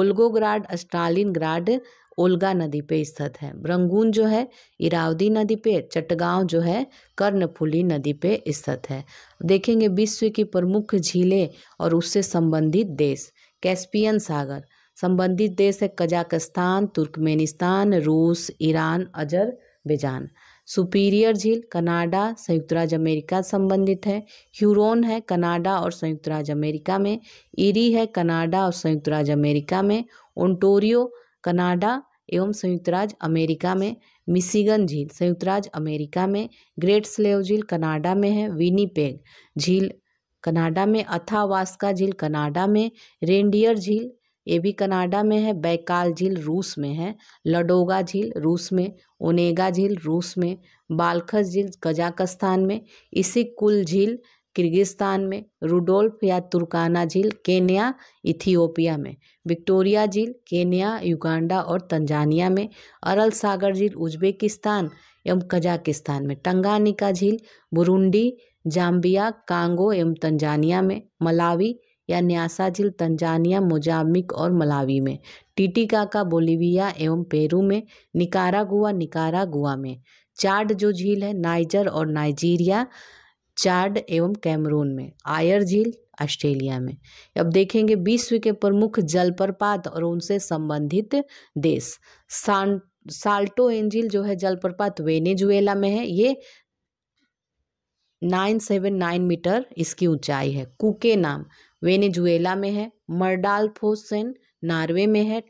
ओल्गोग्राड स्टालिन ग्राड ओल्गा नदी पे स्थित है रंगून जो है इरावदी नदी पे चटगांव जो है कर्णफुली नदी पे स्थित है देखेंगे विश्व की प्रमुख झीलें और उससे संबंधित देश कैस्पियन सागर संबंधित देश है कजाकिस्तान तुर्कमेनिस्तान रूस ईरान अजरबैजान सुपीरियर झील कनाडा संयुक्त राज्य अमेरिका संबंधित है ह्यूरोन है कनाडा और संयुक्त राज्य अमेरिका में इरी है कनाडा और संयुक्त राज्य अमेरिका में ओंटोरियो कनाडा एवं संयुक्त राज्य अमेरिका में मिशिगन झील संयुक्त राज्य अमेरिका में ग्रेट स्लेव झील कनाडा में है विनीपेग झील कनाडा में अथावास्का झील कनाडा में रेंडियर झील ये भी कनाडा में है बैकाल झील रूस में है लडोगा झील रूस में ओनेगा झील रूस में बालखस झील कजाकस्तान में इसी कुल झील किर्गिस्तान में रुडोल्फ या तुर्काना झील केन्या इथियोपिया में विक्टोरिया झील केन्या युगांडा और तंजानिया में अरल सागर झील उज्बेकिस्तान एवं कजाकिस्तान में टंगानिका झील बुरुंडी जाम्बिया कांगो एवं तंजानिया में मलावी या न्यासा झील तंजानिया मोजाम्बिक और मलावी में टीटिकाका बोलीविया एवं पेरू में निकारागुआ निकारागुआ में चार्ड जो झील है नाइजर और नाइजीरिया चार्ड एवं कैमरून में आयर झील ऑस्ट्रेलिया में अब देखेंगे विश्व के प्रमुख जलप्रपात और उनसे संबंधित देश सान साल्टो एंजिल जो है जलप्रपात वेनेजुएला में है ये नाइन सेवन नाइन मीटर इसकी ऊंचाई है कुके नाम वेनेजुएला में है फोसन नार्वे में है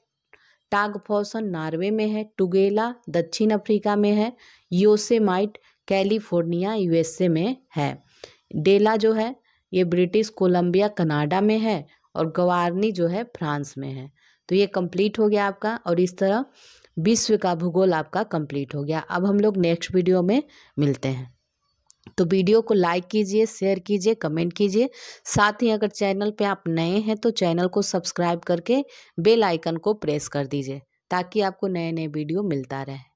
टागफोसन नार्वे में है टुगेला दक्षिण अफ्रीका में है योसेमाइट कैलिफोर्निया यूएसए में है डेला जो है ये ब्रिटिश कोलंबिया कनाडा में है और गवारनी जो है फ्रांस में है तो ये कंप्लीट हो गया आपका और इस तरह विश्व का भूगोल आपका कंप्लीट हो गया अब हम लोग नेक्स्ट वीडियो में मिलते हैं तो वीडियो को लाइक कीजिए शेयर कीजिए कमेंट कीजिए साथ ही अगर चैनल पे आप नए हैं तो चैनल को सब्सक्राइब करके बेल आइकन को प्रेस कर दीजिए ताकि आपको नए नए वीडियो मिलता रहे